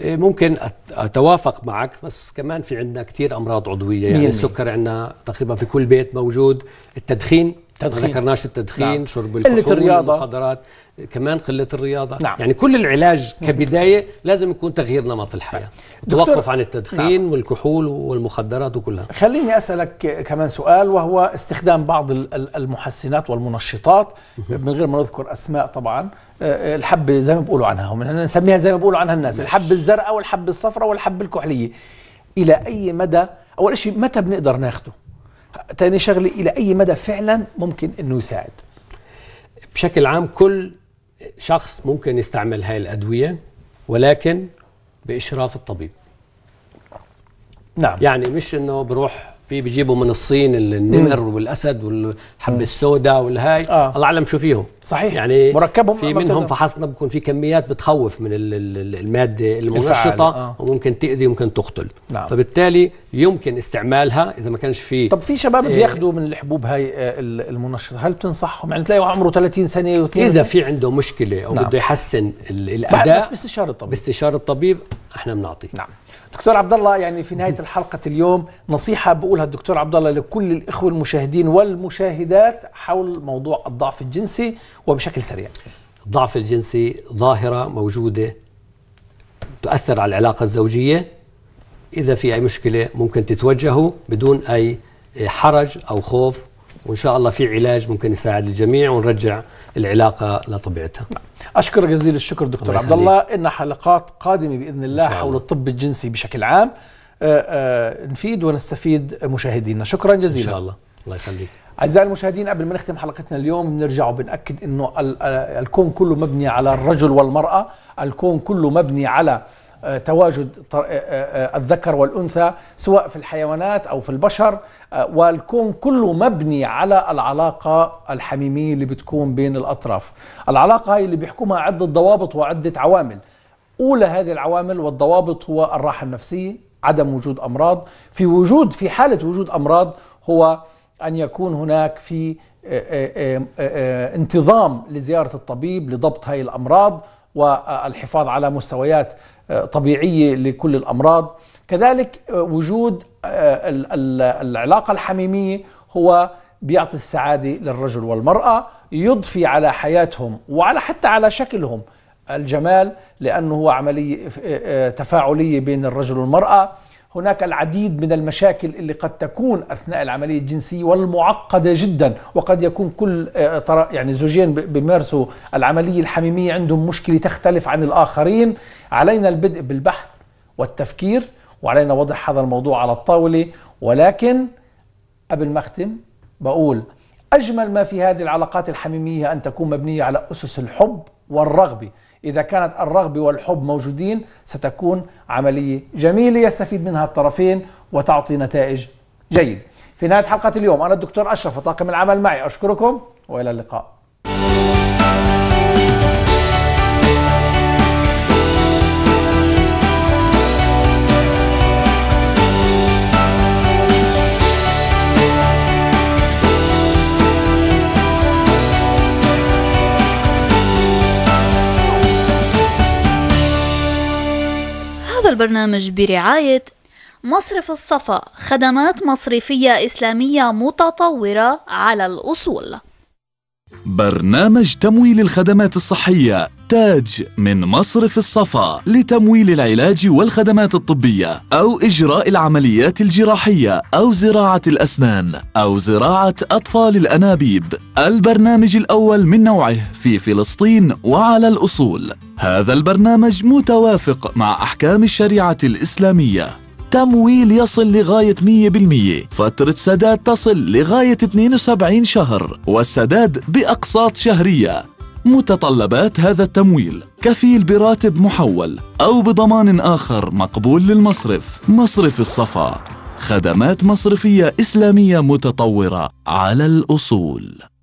إيه، ممكن اتوافق معك بس كمان في عندنا كثير امراض عضويه يعني السكر عندنا تقريبا في كل بيت موجود التدخين تدخين ذكرناش التدخين نعم. شرب الكحول قله الرياضه المخدرات كمان قله الرياضه نعم. يعني كل العلاج كبدايه لازم يكون تغيير نمط الحياه نعم. توقف عن التدخين نعم. والكحول والمخدرات وكلها خليني اسالك كمان سؤال وهو استخدام بعض المحسنات والمنشطات من غير ما نذكر اسماء طبعا آه، آه، الحبه زي ما بيقولوا عنها هم نسميها زي ما بيقولوا عنها الناس الحبه الزرقاء والحبه الصفراء والحبه الكحليه الى اي مدى اول شيء متى بنقدر ناخده تاني شغله الى اي مدى فعلا ممكن انه يساعد بشكل عام كل شخص ممكن يستعمل هاي الادويه ولكن باشراف الطبيب نعم يعني مش انه بروح في بيجيبوا من الصين النمر والاسد والحبه السوداء والهاي آه. الله اعلم شو فيهم صحيح يعني مركبهم في منهم فحصنا بكون في كميات بتخوف من الماده المنشطه آه. وممكن تاذي وممكن تقتل نعم. فبالتالي يمكن استعمالها اذا ما كانش في طب في شباب إيه بياخذوا من الحبوب هاي آه، المنشطه هل بتنصحهم يعني تلاقي عمره 30 سنه و اذا في عنده مشكله او نعم. بده يحسن الاداء بس باستشاره الطبيب باستشاره الطبيب احنا بنعطيه نعم دكتور عبد الله يعني في نهايه الحلقه اليوم نصيحه بقولها الدكتور عبد الله لكل الاخوه المشاهدين والمشاهدات حول موضوع الضعف الجنسي وبشكل سريع. الضعف الجنسي ظاهره موجوده تؤثر على العلاقه الزوجيه اذا في اي مشكله ممكن تتوجهوا بدون اي حرج او خوف وان شاء الله في علاج ممكن يساعد الجميع ونرجع العلاقه لطبيعتها. اشكر جزيل الشكر دكتور عبد الله ان حلقات قادمه باذن الله حول الطب الجنسي بشكل عام آه، آه، نفيد ونستفيد مشاهدينا شكرا جزيلا ان شاء الله الله يخليك أعزائي المشاهدين قبل ما نختم حلقتنا اليوم بنرجع وبنأكد أنه آه، الكون كله مبني على الرجل والمرأة الكون كله مبني على تواجد آه، آه، آه، الذكر والأنثى سواء في الحيوانات أو في البشر والكون كله مبني على العلاقة الحميمية اللي بتكون بين الأطراف العلاقة هي اللي بيحكمها عدة ضوابط وعدة عوامل أولى هذه العوامل والضوابط هو الراحة النفسية عدم وجود أمراض في وجود في حالة وجود أمراض هو أن يكون هناك في انتظام لزيارة الطبيب لضبط هذه الأمراض والحفاظ على مستويات طبيعيه لكل الامراض كذلك آه، وجود آه، العلاقه الحميميه هو بيعطي السعاده للرجل والمراه يضفي على حياتهم وعلى حتى على شكلهم الجمال لانه هو عمليه آه، تفاعليه بين الرجل والمراه هناك العديد من المشاكل اللي قد تكون اثناء العمليه الجنسيه والمعقده جدا وقد يكون كل يعني زوجين بيمارسوا العمليه الحميميه عندهم مشكله تختلف عن الاخرين علينا البدء بالبحث والتفكير وعلينا وضع هذا الموضوع على الطاولة ولكن قبل ما أختم بقول أجمل ما في هذه العلاقات الحميمية أن تكون مبنية على أسس الحب والرغبة إذا كانت الرغبة والحب موجودين ستكون عملية جميلة يستفيد منها الطرفين وتعطي نتائج جيدة في نهاية حلقة اليوم أنا الدكتور أشرف وطاقم العمل معي أشكركم وإلى اللقاء البرنامج برعاية مصرف الصفا خدمات مصرفية إسلامية متطورة على الأصول برنامج تمويل الخدمات الصحية تاج من مصرف الصفا لتمويل العلاج والخدمات الطبية أو إجراء العمليات الجراحية أو زراعة الأسنان أو زراعة أطفال الأنابيب البرنامج الأول من نوعه في فلسطين وعلى الأصول هذا البرنامج متوافق مع أحكام الشريعة الإسلامية تمويل يصل لغاية 100% فترة سداد تصل لغاية 72 شهر والسداد بأقساط شهرية متطلبات هذا التمويل كفيل براتب محول أو بضمان آخر مقبول للمصرف مصرف الصفا خدمات مصرفية إسلامية متطورة على الأصول